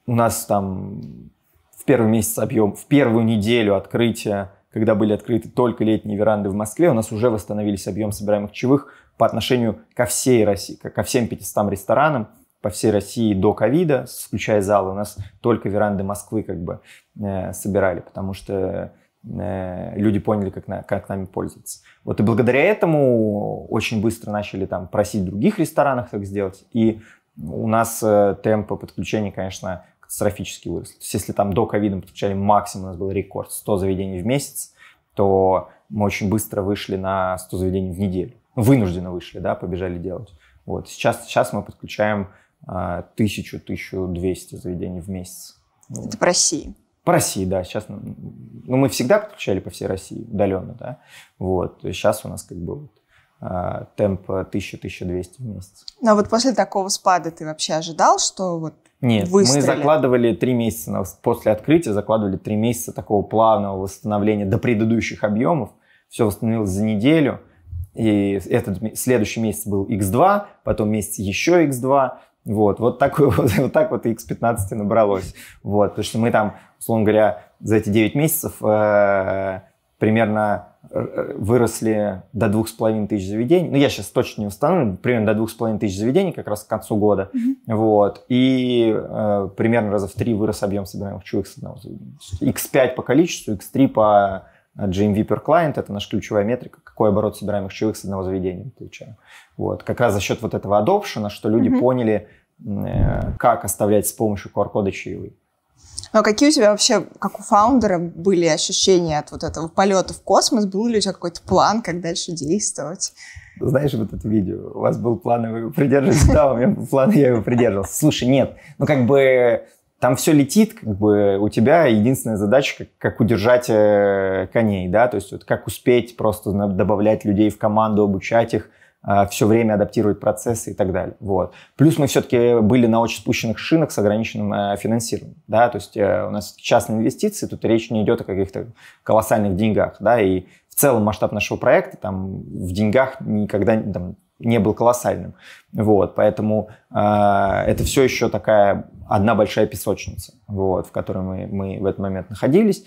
у нас там в первый месяц объем, в первую неделю открытия когда были открыты только летние веранды в Москве, у нас уже восстановились объем собираемых чаевых по отношению ко всей России, ко всем 500 ресторанам по всей России до ковида, включая залы, у нас только веранды Москвы как бы э, собирали, потому что э, люди поняли, как, на, как нами пользоваться. Вот и благодаря этому очень быстро начали там просить в других ресторанах так сделать, и у нас э, темпы подключения, конечно, катастрофически выросли. То есть если там до ковида мы подключали максимум, у нас был рекорд 100 заведений в месяц, то мы очень быстро вышли на 100 заведений в неделю. Вынужденно вышли, да, побежали делать. Вот. Сейчас, сейчас мы подключаем а, тысячу, тысячу двести заведений в месяц. Это по России? По России, да. Сейчас, ну, ну, мы всегда подключали по всей России удаленно, да. Вот. сейчас у нас как бы вот Э, темп 1000-1200 в месяц. Но вот после такого спада ты вообще ожидал, что вот Нет, выстрелит? мы закладывали три месяца, после открытия закладывали три месяца такого плавного восстановления до предыдущих объемов. Все восстановилось за неделю. И этот следующий месяц был X2, потом месяц еще X2. Вот, вот, так, вот, вот так вот X15 набралось. Вот, потому что мы там, условно говоря, за эти 9 месяцев э, примерно Э, выросли до двух с половиной тысяч заведений. Ну, я сейчас точно не установлю, примерно до двух с половиной тысяч заведений как раз к концу года. Mm-hmm. Вот. И э, примерно раза в три вырос объем собираемых чаевых с одного заведения. X5 по количеству, X3 по э, GMV per client, это наша ключевая метрика, какой оборот собираемых чаевых с одного заведения получаем. Вот. Как раз за счет вот этого adoption, что люди mm-hmm. поняли, э, как оставлять с помощью QR-кода чаевые. Ну а какие у тебя вообще, как у фаундера, были ощущения от вот этого полета в космос? Был ли у тебя какой-то план, как дальше действовать? Знаешь, вот это видео, у вас был план, и вы придерживались. Да, у меня был план, я его придерживался. Слушай, нет, ну как бы там все летит, как бы у тебя единственная задача, как, как удержать э, коней, да, то есть вот как успеть просто добавлять людей в команду, обучать их, а, все время адаптировать процессы и так далее. Вот. Плюс мы все-таки были на очень спущенных шинах с ограниченным э, финансированием. Да? То есть э, у нас частные инвестиции, тут речь не идет о каких-то колоссальных деньгах. Да? И в целом масштаб нашего проекта там, в деньгах никогда там, не был колоссальным. Вот, поэтому э, это все еще такая одна большая песочница, вот, в которой мы, мы в этот момент находились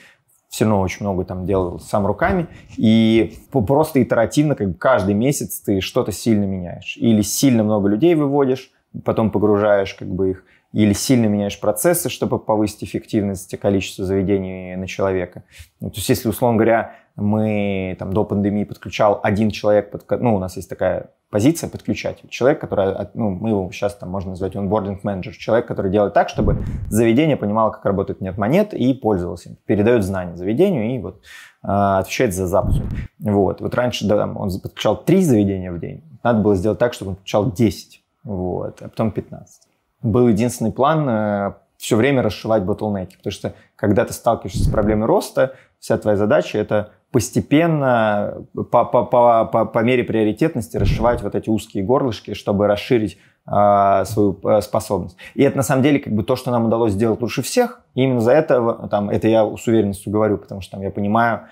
все равно очень много там делал сам руками, и просто итеративно, как бы каждый месяц ты что-то сильно меняешь. Или сильно много людей выводишь, потом погружаешь как бы их или сильно меняешь процессы, чтобы повысить эффективность и количество заведений на человека. Ну, то есть, если, условно говоря, мы там до пандемии подключал один человек, под, ну, у нас есть такая позиция подключать человек, который, а, ну, мы его сейчас там можно назвать онбординг менеджер, человек, который делает так, чтобы заведение понимало, как работает нет монет и пользовался им, передает знания заведению и вот а, отвечает за запуск. Вот. Вот раньше да, он подключал три заведения в день, надо было сделать так, чтобы он подключал 10, вот, а потом 15 был единственный план э, все время расшивать ботлнеки, потому что когда ты сталкиваешься с проблемой роста, вся твоя задача это постепенно, э, по, по, по, по, по мере приоритетности, расшивать вот эти узкие горлышки, чтобы расширить э, свою э, способность. И это на самом деле как бы то, что нам удалось сделать лучше всех. И именно за это, э, там, это я с уверенностью говорю, потому что там, я понимаю,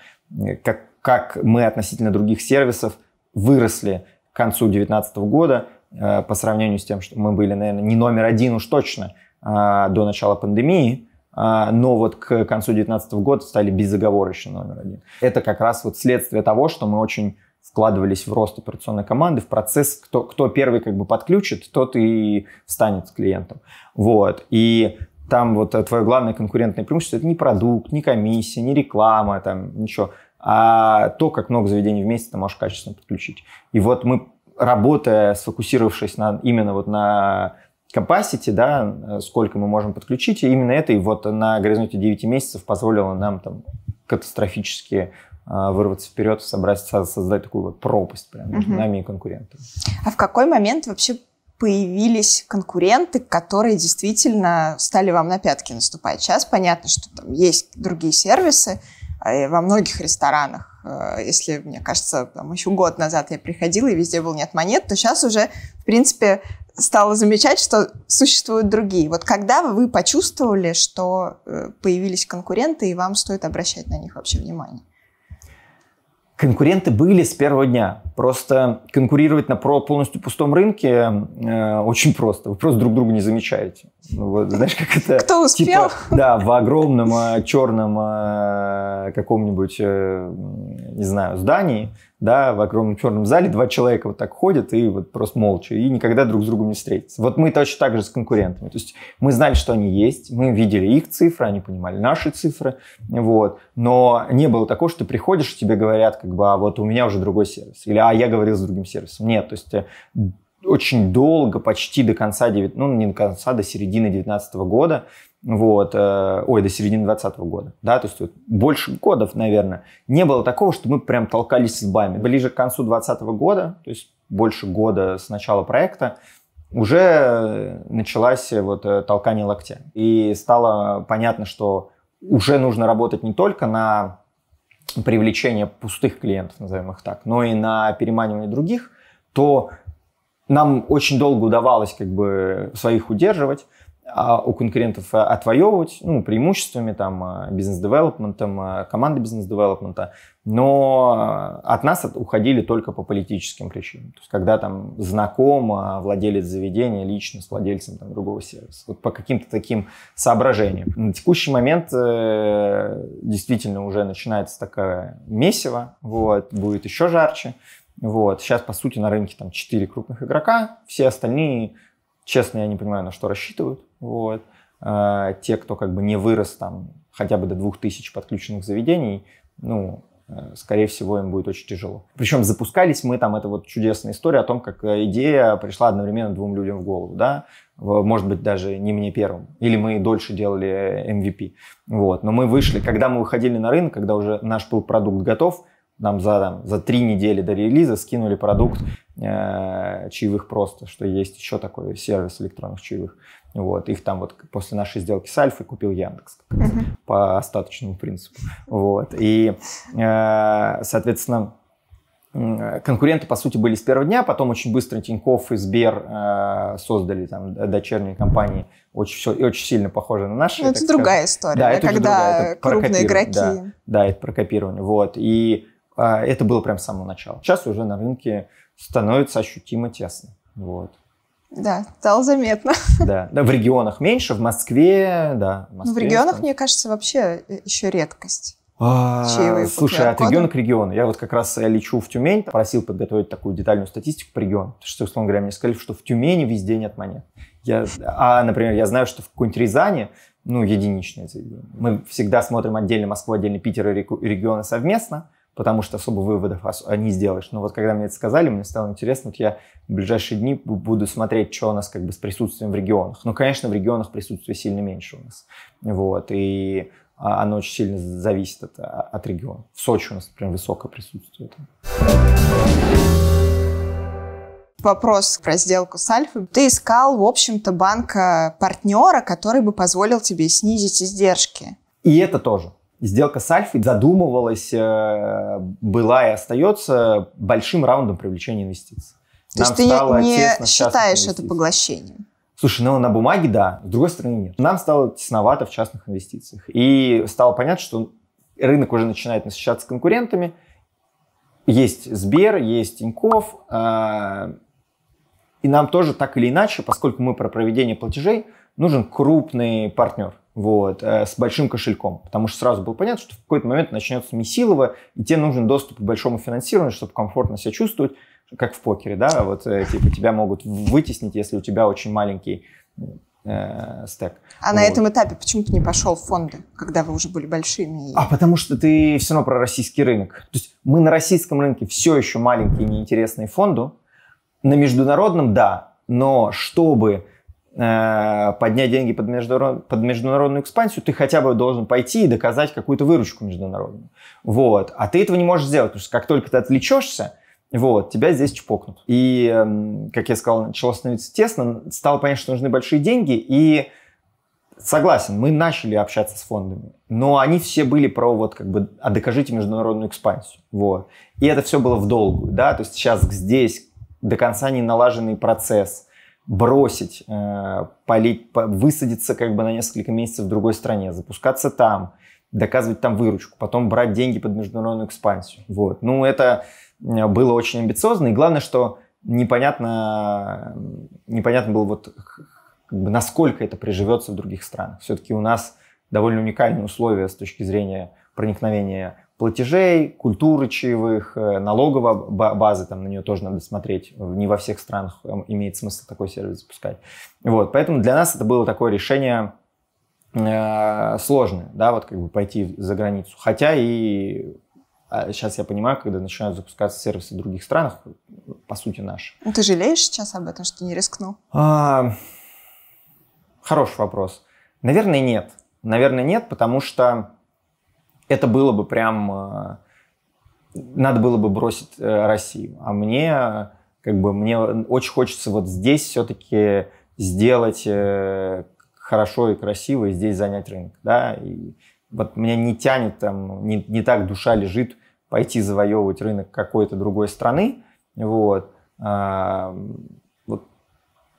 как, как мы относительно других сервисов выросли к концу 2019 года, Э, по сравнению с тем, что мы были, наверное, не номер один уж точно э, до начала пандемии, э, но вот к концу 2019 года стали безоговорочно номер один. Это как раз вот следствие того, что мы очень вкладывались в рост операционной команды, в процесс, кто, кто первый как бы подключит, тот и встанет с клиентом. Вот. И там вот твое главное конкурентное преимущество – это не продукт, не комиссия, не реклама, там ничего, а то, как много заведений вместе, ты можешь качественно подключить. И вот мы работая, сфокусировавшись на, именно вот на capacity, да, сколько мы можем подключить, и именно это и вот на горизонте 9 месяцев позволило нам там катастрофически а, вырваться вперед, собрать, создать такую вот пропасть прям между угу. нами и конкурентами. А в какой момент вообще появились конкуренты, которые действительно стали вам на пятки наступать? Сейчас понятно, что там есть другие сервисы, а, во многих ресторанах. Э, если, мне кажется, там, еще год назад я приходила, и везде был нет монет, то сейчас уже, в принципе, стала замечать, что существуют другие. Вот когда вы почувствовали, что э, появились конкуренты, и вам стоит обращать на них вообще внимание? Конкуренты были с первого дня. Просто конкурировать на полностью пустом рынке э, очень просто. Вы просто друг друга не замечаете. Ну, вот, знаешь, как это... Кто типа, успел? Типа, да, в огромном э, черном э, каком-нибудь, э, не знаю, здании, да, в огромном черном зале два человека вот так ходят и вот просто молча, и никогда друг с другом не встретятся. Вот мы точно так же с конкурентами. То есть мы знали, что они есть, мы видели их цифры, они понимали наши цифры, вот. Но не было такого, что ты приходишь, тебе говорят, как бы, а вот у меня уже другой сервис, или а я говорил с другим сервисом. Нет, то есть э, очень долго, почти до конца, 9, ну, не до конца, до середины 2019 года, вот, э, ой, до середины 2020 года, да, то есть вот, больше годов, наверное, не было такого, что мы прям толкались с бами. Ближе к концу 2020 года, то есть больше года с начала проекта, уже началась э, вот э, толкание локтя. И стало понятно, что уже нужно работать не только на привлечение пустых клиентов, назовем их так, но и на переманивание других, то нам очень долго удавалось как бы своих удерживать, а у конкурентов э, отвоевывать, ну, преимуществами, там, э, бизнес-девелопментом, э, команды бизнес-девелопмента, но от нас уходили только по политическим причинам. То есть, когда там знаком владелец заведения лично с владельцем там, другого сервиса. Вот по каким-то таким соображениям. На текущий момент э, действительно уже начинается такая месиво, вот, будет еще жарче. Вот. Сейчас, по сути, на рынке там 4 крупных игрока, все остальные Честно, я не понимаю, на что рассчитывают. Вот. А, те, кто как бы не вырос там хотя бы до 2000 подключенных заведений, ну, э, скорее всего, им будет очень тяжело. Причем запускались мы там, это вот чудесная история о том, как э, идея пришла одновременно двум людям в голову, да, может быть, даже не мне первым, или мы дольше делали э, MVP, вот, но мы вышли, когда мы выходили на рынок, когда уже наш был продукт готов, нам за, там, за три недели до релиза скинули продукт э, чаевых просто, что есть еще такой сервис электронных чаевых. Вот, их там вот после нашей сделки с Альфой купил Яндекс как раз, uh-huh. по остаточному принципу. Вот, и, э, соответственно, конкуренты, по сути, были с первого дня, потом очень быстро Тиньков и Сбер э, создали там дочерние компании, очень, все, очень сильно похожие на наши. Но ну, это другая скажем. история, да, это когда другая, это крупные игроки. Да, да, это про Вот. И а, это было прямо с самого начала. Сейчас уже на рынке становится ощутимо тесно. Вот. Да, стало заметно. Да. да, в регионах меньше, в Москве, да. В, ну, Москве, в регионах, там... мне кажется, вообще э, еще редкость. А, слушай, от региона к региону. Я вот как раз э, лечу в Тюмень, просил подготовить такую детальную статистику по региону. Потому что, условно говоря, мне сказали, что в Тюмени везде нет монет. Я, а, например, я знаю, что в какой-нибудь Рязани, ну, единичное заведение. Мы всегда смотрим отдельно Москву, отдельно Питер и регионы совместно потому что особо выводов а не сделаешь. Но вот когда мне это сказали, мне стало интересно, вот я в ближайшие дни буду смотреть, что у нас как бы с присутствием в регионах. Ну, конечно, в регионах присутствие сильно меньше у нас. Вот, и а, оно очень сильно зависит от, а, от региона. В Сочи у нас, прям высокое присутствие. Вопрос про сделку с Альфой. Ты искал, в общем-то, банка-партнера, который бы позволил тебе снизить издержки. И это тоже. Сделка с Альфой задумывалась, э, была и остается большим раундом привлечения инвестиций. То Нам есть ты не, считаешь это поглощением? Слушай, ну на бумаге да, с другой стороны нет. Нам стало тесновато в частных инвестициях. И стало понятно, что рынок уже начинает насыщаться конкурентами. Есть Сбер, есть Тиньков. А, и нам тоже так или иначе, поскольку мы про проведение платежей, нужен крупный партнер – вот, э, с большим кошельком, потому что сразу было понятно, что в какой-то момент начнется Месилова, и тебе нужен доступ к большому финансированию, чтобы комфортно себя чувствовать, как в покере, да, вот, э, типа, тебя могут вытеснить, если у тебя очень маленький э, стек. А вот. на этом этапе почему ты не пошел в фонды, когда вы уже были большими? А потому что ты все равно про российский рынок. То есть мы на российском рынке все еще маленькие и неинтересные фонду. На международном – да, но чтобы Э, поднять деньги под, международ... под международную экспансию, ты хотя бы должен пойти и доказать какую-то выручку международную. Вот. А ты этого не можешь сделать, потому что как только ты отвлечешься, вот, тебя здесь чпокнут. И, эм, как я сказал, начало становиться тесно, стало понятно, что нужны большие деньги, и согласен, мы начали общаться с фондами, но они все были про вот как бы, а докажите международную экспансию, вот. И это все было в долгую, да, то есть сейчас здесь до конца не налаженный процесс, бросить, э, полить, высадиться как бы на несколько месяцев в другой стране, запускаться там, доказывать там выручку, потом брать деньги под международную экспансию. Вот. Ну, это э, было очень амбициозно, и главное, что непонятно, э, непонятно было вот как бы насколько это приживется в других странах. Все-таки у нас довольно уникальные условия с точки зрения проникновения платежей, культуры чаевых, э, налоговой базы, там на нее тоже надо смотреть. Не во всех странах эм, имеет смысл такой сервис запускать. Вот, поэтому для нас это было такое решение э, сложное, да, вот как бы пойти за границу. Хотя и сейчас а, я понимаю, когда начинают запускаться сервисы в других странах, по сути наши. Ну, ты жалеешь сейчас об этом, что не рискнул? А, хороший вопрос. Наверное, нет. Наверное, нет, потому что это было бы прям... Э, надо было бы бросить э, Россию. А мне, как бы, мне очень хочется вот здесь все-таки сделать э, хорошо и красиво, и здесь занять рынок, да, и вот меня не тянет там, не, не так душа лежит пойти завоевывать рынок какой-то другой страны, вот,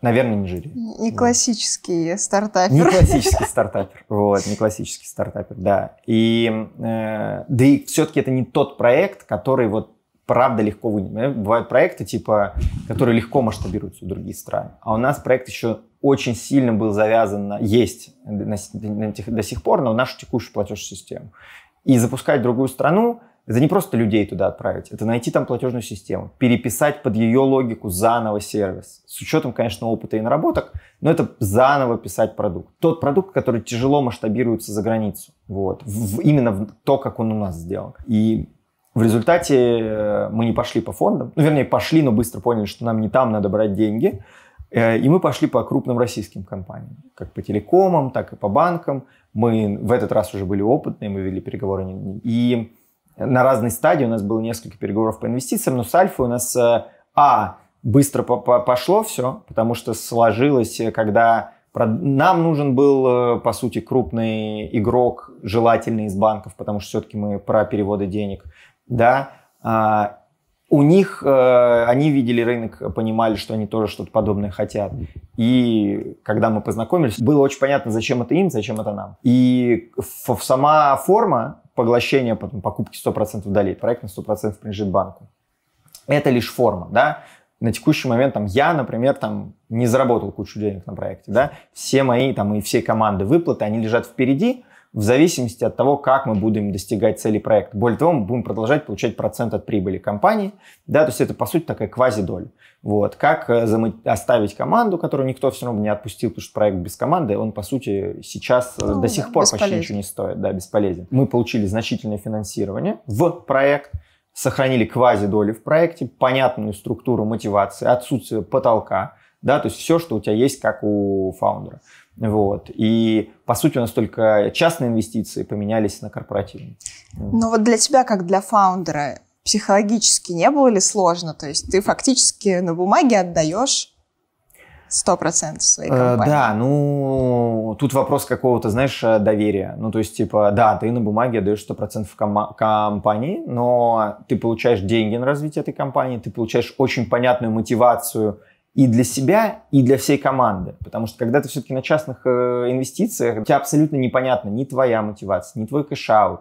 Наверное, не жюри. Не классический да. стартапер. Не классический стартапер. Вот, не классический стартапер, да. И, э, да и все-таки это не тот проект, который вот правда легко вынимает. Бывают проекты, типа, которые легко масштабируются в другие страны. А у нас проект еще очень сильно был завязан на... Есть на, на, на, до сих пор, но на нашу текущую платежную систему. И запускать другую страну – это не просто людей туда отправить, это найти там платежную систему, переписать под ее логику заново сервис. С учетом, конечно, опыта и наработок, но это заново писать продукт. Тот продукт, который тяжело масштабируется за границу. Вот. В, именно в то, как он у нас сделан. И в результате э, мы не пошли по фондам. Ну, вернее, пошли, но быстро поняли, что нам не там надо брать деньги. Э, и мы пошли по крупным российским компаниям, как по телекомам, так и по банкам. Мы в этот раз уже были опытные, мы вели переговоры. И на разной стадии у нас было несколько переговоров по инвестициям, но с Альфой у нас э, а быстро пошло все, потому что сложилось, э, когда нам нужен был, э, по сути, крупный игрок, желательный из банков, потому что все-таки мы про переводы денег, да, а, у них, они видели рынок, понимали, что они тоже что-то подобное хотят. И когда мы познакомились, было очень понятно, зачем это им, зачем это нам. И сама форма поглощения, потом покупки 100% долей. Проект на 100% принадлежит банку. Это лишь форма, да. На текущий момент там я, например, там не заработал кучу денег на проекте, да. Все мои там и все команды выплаты, они лежат впереди, в зависимости от того, как мы будем достигать цели проекта. Более того, мы будем продолжать получать процент от прибыли компании. Да, то есть это, по сути, такая квазидоль. Вот. Как э, оставить команду, которую никто все равно не отпустил, потому что проект без команды, он, по сути, сейчас э, ну, до сих пор бесполезен. почти ничего не стоит. Да, бесполезен. Мы получили значительное финансирование в проект, сохранили квазидоли в проекте, понятную структуру мотивации, отсутствие потолка, да, то есть все, что у тебя есть, как у фаундера. Вот. И, по сути, у нас только частные инвестиции поменялись на корпоративные. Но ну, вот для тебя, как для фаундера, психологически не было ли сложно? То есть ты фактически на бумаге отдаешь 100% своей э, компании. Да, ну, тут вопрос какого-то, знаешь, э, доверия. Ну, то есть, типа, да, ты на бумаге даешь 100% ком- компании, но ты получаешь деньги на развитие этой компании, ты получаешь очень понятную мотивацию и для себя, и для всей команды. Потому что когда ты все-таки на частных э, инвестициях, у тебя абсолютно непонятно ни твоя мотивация, ни твой кэшаут,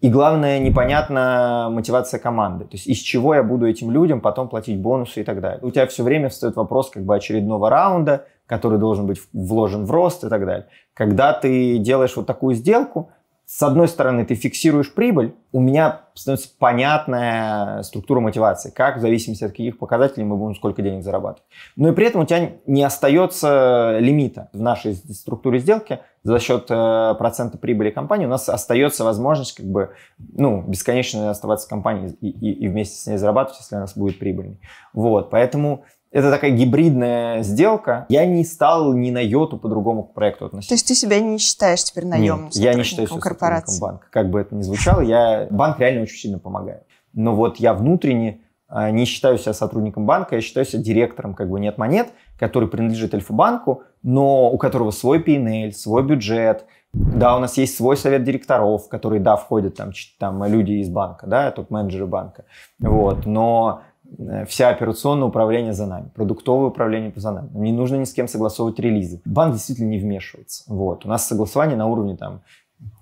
и главное, непонятна мотивация команды. То есть из чего я буду этим людям потом платить бонусы и так далее. У тебя все время встает вопрос как бы очередного раунда, который должен быть вложен в рост и так далее. Когда ты делаешь вот такую сделку, с одной стороны, ты фиксируешь прибыль, у меня становится понятная структура мотивации, как в зависимости от каких показателей мы будем сколько денег зарабатывать. Но и при этом у тебя не остается лимита в нашей структуре сделки за счет э, процента прибыли компании. У нас остается возможность как бы, ну, бесконечно оставаться в компании и, и, и вместе с ней зарабатывать, если она будет прибыльной. Вот, поэтому это такая гибридная сделка. Я не стал ни на йоту по-другому проекту относиться. То есть ты себя не считаешь теперь наемным Нет, я не считаю себя корпорации. банка. Как бы это ни звучало, я... банк реально очень сильно помогает. Но вот я внутренне а, не считаю себя сотрудником банка, я считаю себя директором как бы нет монет, который принадлежит Альфа-банку, но у которого свой P&L, свой бюджет. Да, у нас есть свой совет директоров, который, да, входят там, там люди из банка, да, топ-менеджеры банка. Вот, но Э, вся операционное управление за нами, продуктовое управление за нами. не нужно ни с кем согласовывать релизы. Банк действительно не вмешивается. Вот. У нас согласование на уровне там,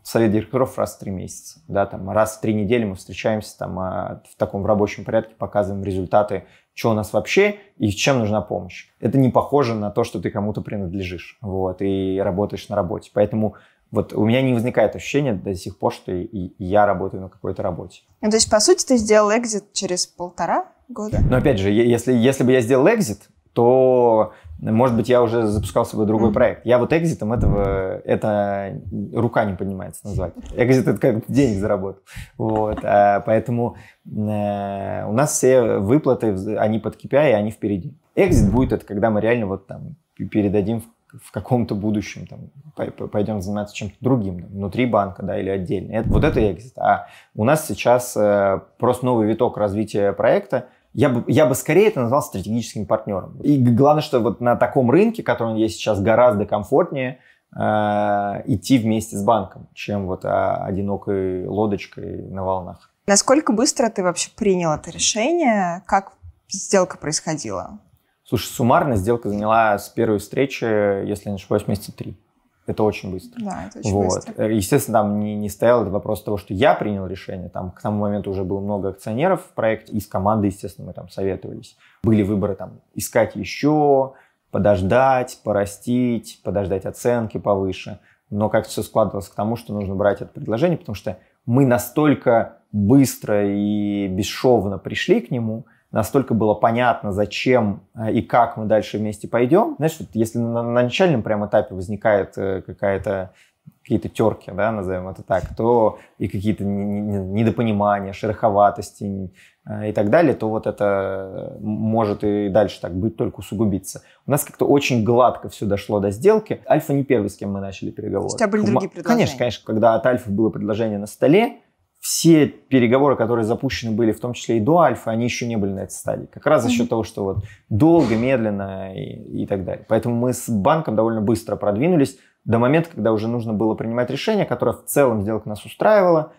совет директоров раз в три месяца. Да, там, раз в три недели мы встречаемся там, а, в таком в рабочем порядке, показываем результаты, что у нас вообще и чем нужна помощь. Это не похоже на то, что ты кому-то принадлежишь вот, и работаешь на работе. Поэтому вот у меня не возникает ощущения до сих пор, что и, и я работаю на какой-то работе. Ну, то есть, по сути, ты сделал экзит через полтора года. Но опять же, если, если бы я сделал экзит, то, может быть, я уже запускал свой другой mm-hmm. проект. Я вот экзитом этого, это рука не поднимается назвать. Экзит это как денег заработал. Вот, а, поэтому э, у нас все выплаты, они под KPI, а, и они впереди. Экзит будет это, когда мы реально вот там передадим в, в каком-то будущем, там, пойдем заниматься чем-то другим, там, внутри банка, да, или отдельно. Это, вот это экзит. А у нас сейчас э, просто новый виток развития проекта – я бы, я бы скорее это назвал стратегическим партнером. И главное, что вот на таком рынке, который есть сейчас, гораздо комфортнее э, идти вместе с банком, чем вот а, одинокой лодочкой на волнах. Насколько быстро ты вообще принял это решение? Как сделка происходила? Слушай, суммарно сделка заняла с первой встречи, если не ошибаюсь, месяца три. Это очень быстро. Да, это очень вот. быстро. Э, естественно, там не, не стоял этот вопрос того, что я принял решение. Там к тому моменту уже было много акционеров в проекте, и с естественно, мы там советовались. Были выборы там искать еще, подождать, порастить, подождать оценки повыше. Но как все складывалось к тому, что нужно брать это предложение, потому что мы настолько быстро и бесшовно пришли к нему – настолько было понятно, зачем э, и как мы дальше вместе пойдем. Знаешь, вот если на, на начальном прям этапе возникает э, какая-то какие-то терки, да, назовем это так, то и какие-то недопонимания, шероховатости э, и так далее, то вот это может и дальше так быть, только усугубиться. У нас как-то очень гладко все дошло до сделки. Альфа не первый, с кем мы начали переговоры. У тебя а были другие предложения? Конечно, конечно. Когда от Альфа было предложение на столе, все переговоры, которые запущены были, в том числе и до альфа, они еще не были на этой стадии. Как раз за счет того, что вот долго, медленно и, и так далее. Поэтому мы с банком довольно быстро продвинулись до момента, когда уже нужно было принимать решение, которое в целом сделка нас устраивала,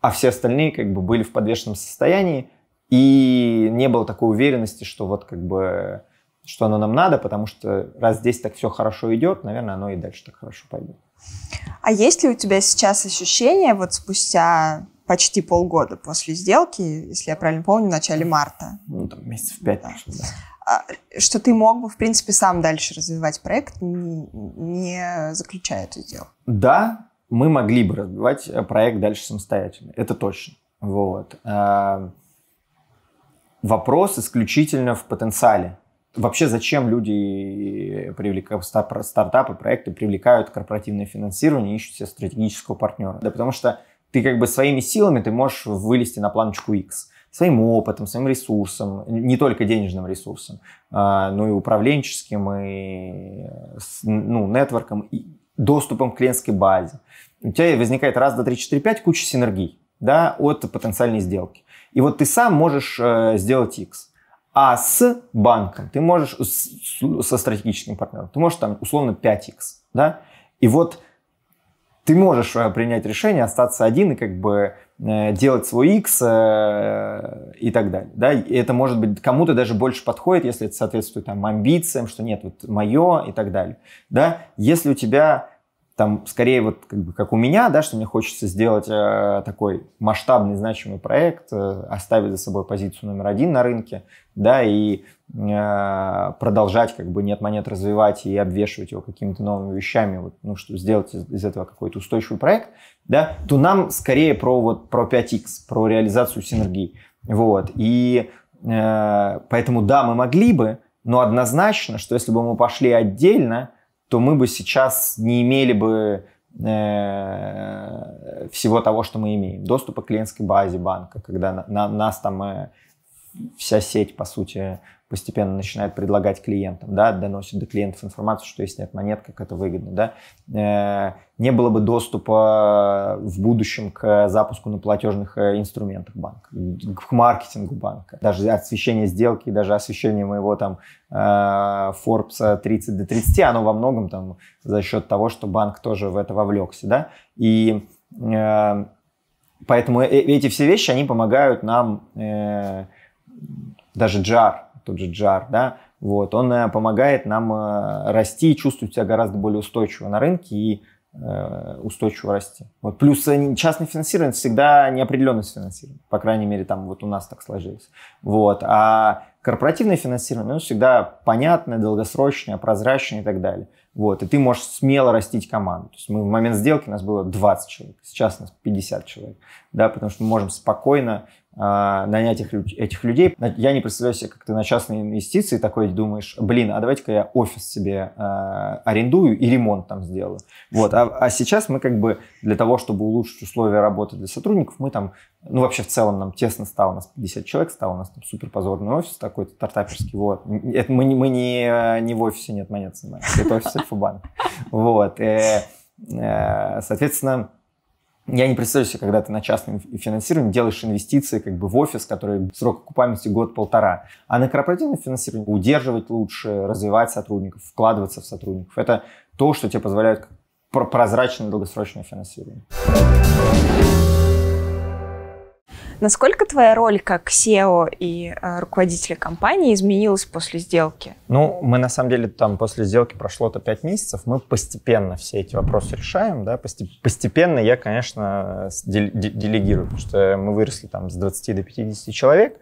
а все остальные как бы были в подвешенном состоянии, и не было такой уверенности, что вот как бы что оно нам надо, потому что раз здесь так все хорошо идет, наверное, оно и дальше так хорошо пойдет. А есть ли у тебя сейчас ощущение, вот спустя почти полгода после сделки, если я правильно помню, в начале марта? Ну, там месяцев пять, да. да. А, что ты мог бы, в принципе, сам дальше развивать проект, не, не заключая эту сделку? Да, мы могли бы развивать э, проект дальше самостоятельно, это точно. Вот. Эм, вопрос исключительно в потенциале Вообще, зачем люди привлекают стартапы, проекты привлекают корпоративное финансирование, ищут себе стратегического партнера? Да потому что ты как бы своими силами ты можешь вылезти на планочку X своим опытом, своим ресурсом, не только денежным ресурсом, а, но и управленческим, и ну, нетворком, и доступом к клиентской базе. У тебя возникает раз, два, три, четыре, пять куча синергий да, от потенциальной сделки. И вот ты сам можешь э, сделать X а с банком ты можешь, со стратегическим партнером, ты можешь там условно 5x, да, и вот ты можешь э, принять решение остаться один и как бы э, делать свой X э, и так далее. Да? И это может быть кому-то даже больше подходит, если это соответствует там, амбициям, что нет, вот мое и так далее. Да? Если у тебя там скорее вот как, бы, как у меня, да, что мне хочется сделать э, такой масштабный значимый проект, э, оставить за собой позицию номер один на рынке, да, и э, продолжать как бы нет монет развивать и обвешивать его какими-то новыми вещами, вот, ну, что сделать из, из этого какой-то устойчивый проект, да, то нам скорее про вот про 5x, про реализацию синергии, вот, и э, поэтому да, мы могли бы, но однозначно, что если бы мы пошли отдельно, то мы бы сейчас не имели бы э, всего того, что мы имеем. Доступа к клиентской базе банка, когда на, на, нас там э, вся сеть, по сути, постепенно начинает предлагать клиентам, да, доносит до клиентов информацию, что есть нет монет, как это выгодно, да, э, не было бы доступа в будущем к запуску на платежных э, инструментах банка, к маркетингу банка, даже освещение сделки, даже освещение моего там Forbes э, 30 до 30, оно во многом там за счет того, что банк тоже в это вовлекся, да, и поэтому эти все вещи, они помогают нам даже джар тот же Джар, да, вот, он э, помогает нам э, расти и чувствовать себя гораздо более устойчиво на рынке и э, устойчиво расти. Вот. Плюс частное финансирование всегда неопределенность финансирования. По крайней мере, там вот у нас так сложилось. Вот. А корпоративное финансирование, оно всегда понятное, долгосрочное, прозрачное и так далее. Вот. И ты можешь смело растить команду. То есть мы в момент сделки у нас было 20 человек, сейчас у нас 50 человек. Да, потому что мы можем спокойно а, нанять их, этих людей. Я не представляю себе, как ты на частные инвестиции такой думаешь, блин, а давайте-ка я офис себе э, арендую и ремонт там сделаю. Вот. А, а сейчас мы как бы для того, чтобы улучшить условия работы для сотрудников, мы там, ну вообще в целом нам тесно стало, у нас 50 человек стало, у нас там супер позорный офис такой стартаперский, вот. Это мы, мы не, не в офисе нет монет занимаемся, это офис Альфа-банк. Вот. Э, э, соответственно, я не представляю себе, когда ты на частном финансировании делаешь инвестиции как бы в офис, который срок окупаемости год-полтора. А на корпоративном финансировании удерживать лучше, развивать сотрудников, вкладываться в сотрудников. Это то, что тебе позволяет прозрачное долгосрочное финансирование. Насколько твоя роль как SEO и э, руководителя компании изменилась после сделки? Ну, мы на самом деле там после сделки прошло-то 5 месяцев, мы постепенно все эти вопросы решаем, да, постепенно я, конечно, делегирую, потому что мы выросли там с 20 до 50 человек,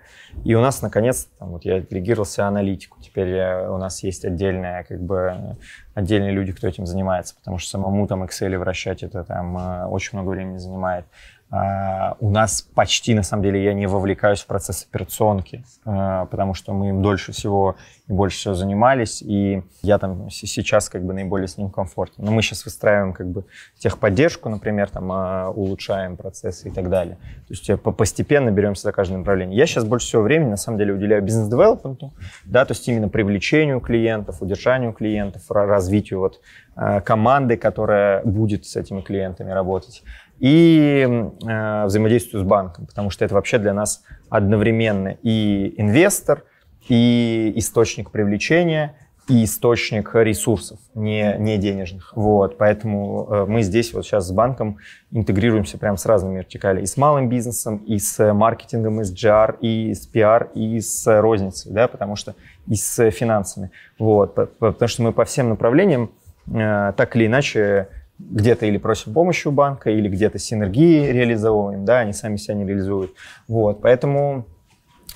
и у нас, наконец, там, вот я делегировался аналитику, теперь я, у нас есть отдельная, как бы, отдельные люди, кто этим занимается, потому что самому там Excel вращать это там э, очень много времени занимает. А, у нас почти, на самом деле, я не вовлекаюсь в процесс операционки, а, потому что мы им дольше всего и больше всего занимались, и я там сейчас как бы наиболее с ним комфортен. Но мы сейчас выстраиваем как бы техподдержку, например, там а, улучшаем процессы и так далее. То есть э, постепенно беремся за каждое направление. Я сейчас больше всего времени, на самом деле, уделяю бизнес-девелопменту, да, то есть именно привлечению клиентов, удержанию клиентов, развитию вот э, команды, которая будет с этими клиентами работать и э, взаимодействию с банком, потому что это вообще для нас одновременно и инвестор, и источник привлечения, и источник ресурсов, не, не денежных. Вот, поэтому э, мы здесь вот сейчас с банком интегрируемся прям с разными вертикалями. И с малым бизнесом, и с маркетингом, и с GR, и с PR, и с розницей, да, потому что и с финансами. Вот, потому что мы по всем направлениям э, так или иначе где-то или просим помощи у банка, или где-то синергии реализовываем, да, они сами себя не реализуют. Вот, поэтому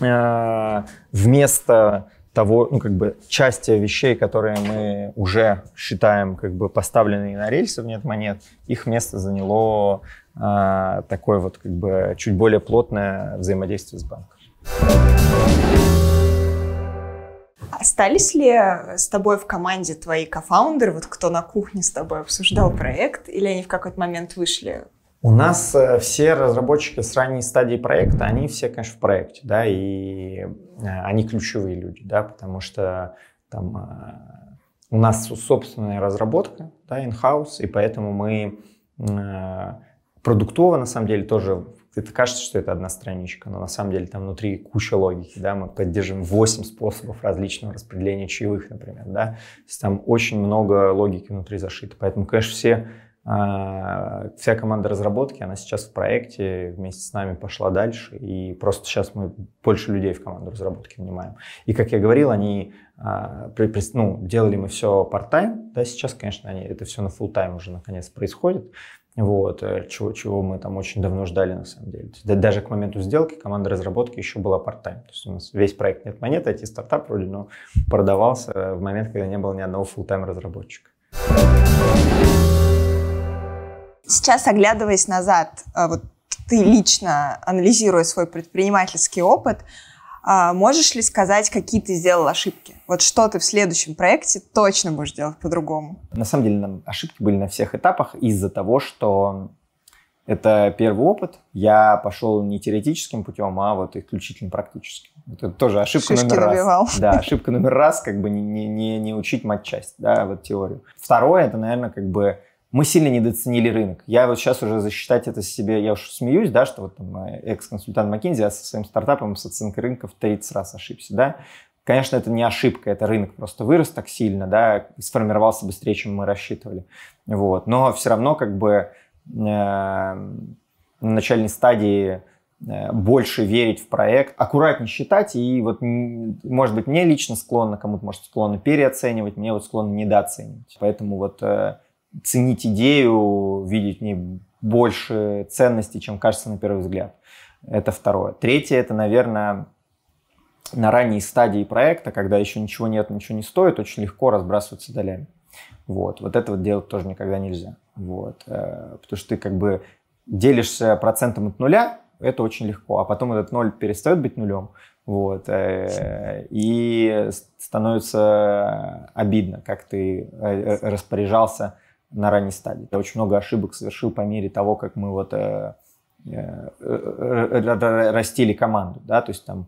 э, вместо того, ну, как бы, части вещей, которые мы уже считаем, как бы, поставленные на рельсы в нет монет, их место заняло э, такое вот, как бы, чуть более плотное взаимодействие с банком. Остались ли с тобой в команде твои кофаундеры, вот кто на кухне с тобой обсуждал проект, или они в какой-то момент вышли? У нас э, все разработчики с ранней стадии проекта, они все, конечно, в проекте, да, и э, они ключевые люди, да, потому что там э, у нас собственная разработка, да, in-house, и поэтому мы продуктово, на самом деле, тоже это кажется, что это одна страничка, но на самом деле там внутри куча логики, да, мы поддерживаем 8 способов различного распределения чаевых, например, да, то есть там очень много логики внутри зашито, поэтому, конечно, все а, вся команда разработки, она сейчас в проекте вместе с нами пошла дальше, и просто сейчас мы больше людей в команду разработки внимаем. И, как я говорил, они, а, ну, делали мы все part-time, да, сейчас, конечно, они, это все на full-time уже наконец происходит, вот, э, чего, чего мы там очень давно ждали, на самом деле. Есть, да, даже к моменту сделки команда разработки еще была part-time. То есть у нас весь проект «Нет эти IT-стартап а вроде, но продавался в момент, когда не было ни одного full-time разработчика. Сейчас, оглядываясь назад, э, вот ты лично анализируя свой предпринимательский опыт, а можешь ли сказать, какие ты сделал ошибки? Вот что ты в следующем проекте точно будешь делать по-другому? На самом деле, нам ошибки были на всех этапах из-за того, что это первый опыт. Я пошел не теоретическим путем, а вот исключительно практическим. Это тоже ошибка Шишки номер набивал. раз. Да, ошибка номер раз, как бы не, не, не, не учить матчасть, да, вот теорию. Второе, это, наверное, как бы мы сильно недооценили рынок. Я вот сейчас уже засчитать это себе, я уж смеюсь, да, что вот там э, экс-консультант Маккензи со своим стартапом с оценкой рынка в 30 раз ошибся, да. Конечно, это не ошибка, это рынок просто вырос так сильно, да, сформировался быстрее, чем мы рассчитывали. Вот. Но все равно как бы э, на начальной стадии э, больше верить в проект, аккуратнее считать, и вот, может быть, мне лично склонно, кому-то, может, склонно переоценивать, мне вот склонно недооценивать. Поэтому вот э, ценить идею, видеть в ней больше ценностей, чем кажется на первый взгляд. Это второе. Третье, это, наверное, на ранней стадии проекта, когда еще ничего нет, ничего не стоит, очень легко разбрасываться долями. Вот. Вот это вот делать тоже никогда нельзя. Вот. Э, потому что ты как бы делишься процентом от нуля, это очень легко, а потом этот ноль перестает быть нулем, вот, э, и становится обидно, как ты э, распоряжался на ранней стадии. Я очень много ошибок совершил по мере того, как мы вот э, э, э, э растили команду, да, то есть там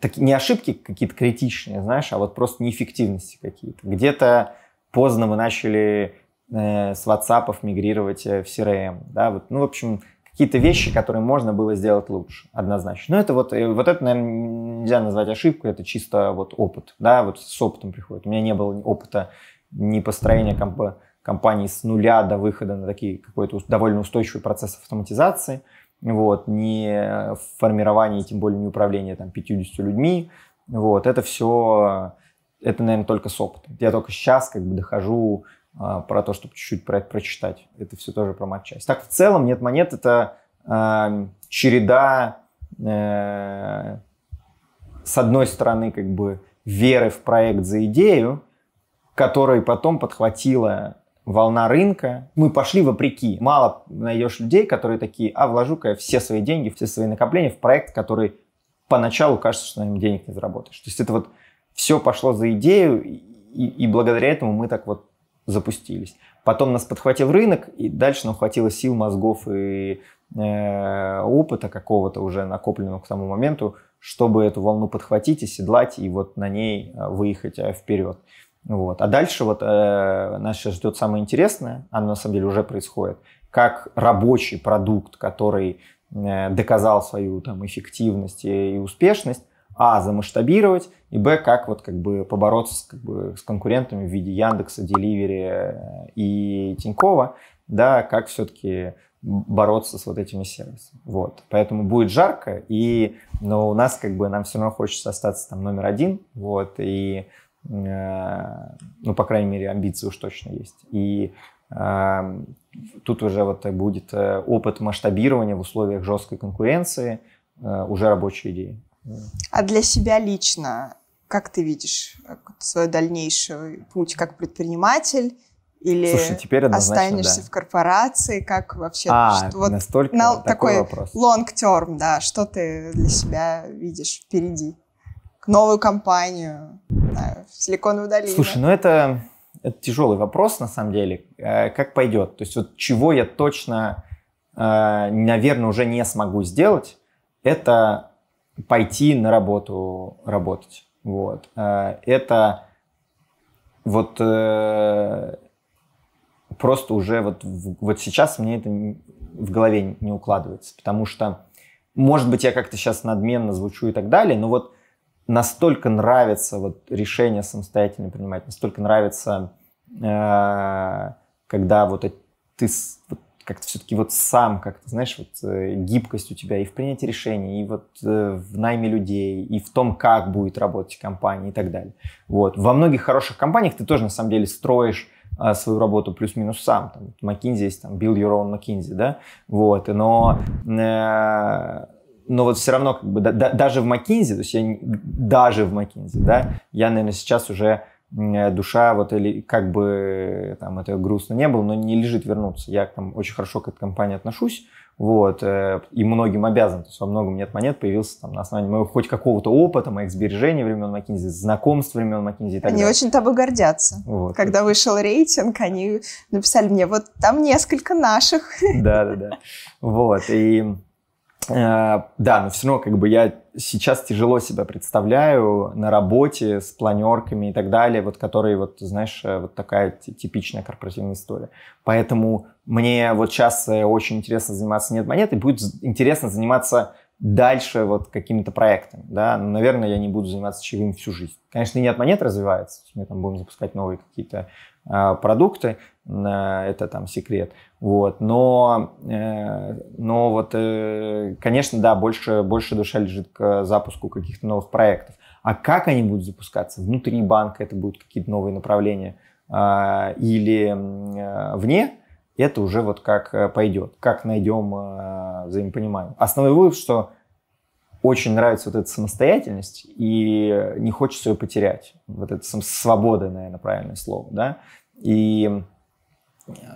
так, не ошибки какие-то критичные, знаешь, а вот просто неэффективности какие-то. Где-то поздно мы начали с WhatsApp мигрировать в CRM, эм, да, вот, ну, в общем, какие-то вещи, которые можно было сделать лучше, однозначно. Но ну, это вот, вот это, наверное, нельзя назвать ошибкой, это чисто вот опыт, да, вот с опытом приходит. У меня не было опыта ни построения компа компании с нуля до выхода на такие какой-то довольно устойчивый процесс автоматизации, вот, не формирование, тем более не управление там 50 людьми, вот, это все, это, наверное, только с опытом. Я только сейчас как бы дохожу а, про то, чтобы чуть-чуть про это прочитать. Это все тоже про матчасть. Так, в целом, нет монет, это а, череда а, с одной стороны, как бы веры в проект за идею, который потом подхватила волна рынка. Мы пошли вопреки. Мало найдешь людей, которые такие, а вложу-ка я все свои деньги, все свои накопления в проект, который поначалу кажется, что на нем денег не заработаешь. То есть это вот все пошло за идею, и, и благодаря этому мы так вот запустились. Потом нас подхватил рынок, и дальше нам хватило сил, мозгов и э, опыта какого-то уже накопленного к тому моменту, чтобы эту волну подхватить и седлать, и вот на ней э, выехать э, вперед. Вот. А дальше вот э, нас сейчас ждет самое интересное, оно на самом деле уже происходит, как рабочий продукт, который э, доказал свою там, эффективность и, и успешность, а, замасштабировать, и, б, как вот как бы побороться с, как бы, с конкурентами в виде Яндекса, Деливери э, и Тинькова, да, как все-таки бороться с вот этими сервисами. Вот. Поэтому будет жарко, и, но у нас как бы нам все равно хочется остаться там номер один, вот, и Э, ну, по крайней мере, амбиции уж точно есть. И э, тут уже вот будет э, опыт масштабирования в условиях жесткой конкуренции, уже рабочие идеи. А для себя лично, как ты видишь свой дальнейший путь как предприниматель? Или Слушай, теперь останешься да. в корпорации, как вообще? А, что, вот настолько на, такой, такой вопрос. long term, да, что ты для себя видишь впереди? новую компанию, в Силиконовую долину? Слушай, ну это, это тяжелый вопрос, на самом деле. Э, как пойдет? То есть вот чего я точно, э, наверное, уже не смогу сделать, это пойти на работу работать. Вот. Э, это вот просто уже вот, вот сейчас мне это в голове не укладывается, потому что, может быть, я как-то сейчас надменно звучу и так далее, но вот настолько нравится вот решение самостоятельно принимать, настолько нравится, э, когда вот ты вот, как-то все-таки вот сам, как ты знаешь, вот э, гибкость у тебя и в принятии решений, и вот э, в найме людей, и в том, как будет работать компания и так далее. Вот. Во многих хороших компаниях ты тоже на самом деле строишь свою работу плюс-минус сам. Там, McKinsey есть, там, build your own McKinsey, да, вот, но э, но вот все равно как бы да, да, даже в Макинзи, то есть я даже в Макинзи, да, я, наверное, сейчас уже э, душа вот или как бы э, там это грустно не было, но не лежит вернуться. Я там очень хорошо к этой компании отношусь, вот, э, и многим обязан. То есть во многом нет монет появился там на основании моего хоть какого-то опыта, моих сбережений времен Макинзи, знакомств времен Макинзи и так далее. Они очень тобой гордятся. Вот. Когда вышел рейтинг, они написали мне, вот там несколько наших. Да-да-да. Вот, и Э, да, но все равно как бы я сейчас тяжело себя представляю на работе с планерками и так далее, вот которые вот, знаешь, э, вот такая типичная корпоративная история. Поэтому мне вот сейчас э, очень интересно заниматься нет и будет интересно заниматься дальше вот какими-то проектами, да, но, наверное, я не буду заниматься чаевым всю жизнь. Конечно, нет монет развивается, мы там будем запускать новые какие-то продукты, это там секрет, вот, но, э, но вот, э, конечно, да, больше, больше душа лежит к запуску каких-то новых проектов. А как они будут запускаться? Внутри банка это будут какие-то новые направления э, или э, вне? Это уже вот как э, пойдет, как найдем э, взаимопонимание. Основной вывод, что очень нравится вот эта самостоятельность, и не хочется ее потерять. Вот это свобода, наверное, правильное слово, да? И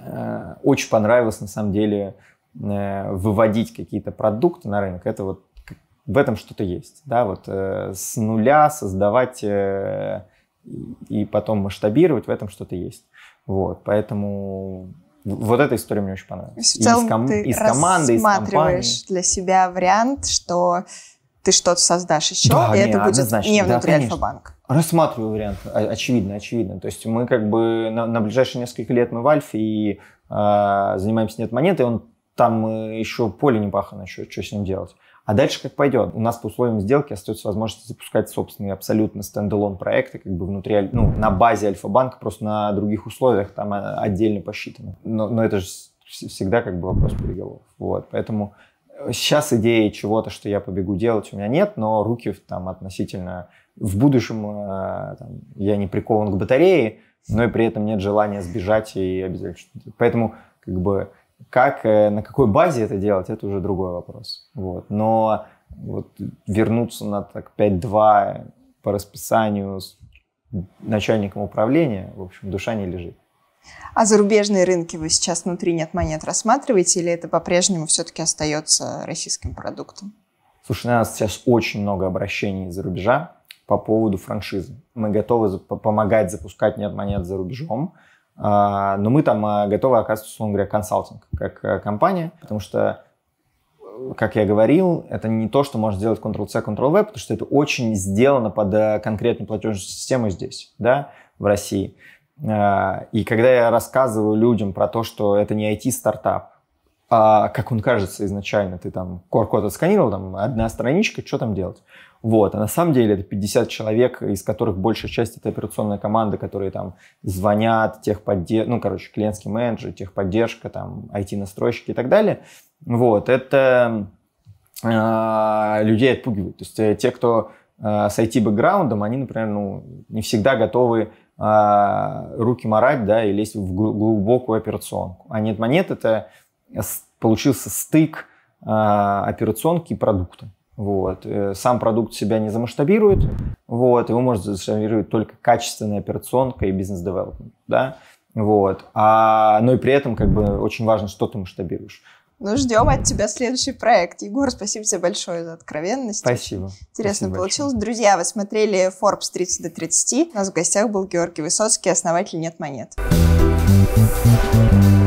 Э, очень понравилось на самом деле э, выводить какие-то продукты на рынок. Это вот в этом что-то есть, да, вот э, с нуля создавать и потом масштабировать в этом что-то есть, вот, поэтому вот эта история мне очень понравилась. То в целом, и из ком- ты из команды, рассматриваешь из компании. для себя вариант, что ты что-то создашь еще, да, и не, это будет не внутри да, альфа Банк. Рассматриваю вариант, а, очевидно, очевидно. То есть мы как бы на, на ближайшие несколько лет мы в Альфе и э, занимаемся нет монеты, он там э, еще поле не пахано, еще что с ним делать. А дальше как пойдет? У нас по условиям сделки остается возможность запускать собственные абсолютно стендалон проекты, как бы внутри, ну, на базе Альфа-банка, просто на других условиях, там а, отдельно посчитано. Но, но это же всегда как бы вопрос переговоров. Вот, поэтому сейчас идеи чего-то, что я побегу делать, у меня нет, но руки там относительно в будущем э, там, я не прикован к батарее, но и при этом нет желания сбежать и обязательно что-то. Поэтому как бы как, э, на какой базе это делать, это уже другой вопрос. Вот. Но вот вернуться на так 5-2 по расписанию с начальником управления, в общем, душа не лежит. А зарубежные рынки вы сейчас внутри нет монет рассматриваете, или это по-прежнему все-таки остается российским продуктом? Слушай, у нас сейчас очень много обращений из-за рубежа по поводу франшизы. Мы готовы помогать запускать нет монет за рубежом, а, но мы там а, готовы оказывать, условно говоря, консалтинг как э, компания, потому что э, как я говорил, это не то, что может сделать Ctrl-C, Ctrl-V, потому что это очень сделано под э, конкретную платежную систему здесь, да, в России. А, и когда я рассказываю людям про то, что это не IT-стартап, а как он кажется изначально, ты там QR-код отсканировал, там одна страничка, что там делать? Вот, а на самом деле это 50 человек, из которых большая часть это операционная команда, которые там звонят, техподдержка, ну, короче, клиентский менеджер, техподдержка, там, IT-настройщики и так далее. Вот, это а, людей отпугивает. То есть э, те, кто а, с IT-бэкграундом, они, например, ну, не всегда готовы а, руки морать, да, и лезть в глубокую операционку. А нет монет – это получился стык а, операционки и продукта. Вот. Э, сам продукт себя не замасштабирует, вот, его может замасштабировать только качественная операционка и бизнес-девелопмент, да, вот. А, но и при этом как бы очень важно, что ты масштабируешь. Ну, ждем от тебя следующий проект. Егор, спасибо тебе большое за откровенность. Спасибо. Интересно спасибо получилось. Большое. Друзья, вы смотрели Forbes 30 до 30. У нас в гостях был Георгий Высоцкий, основатель «Нет монет». Thank you.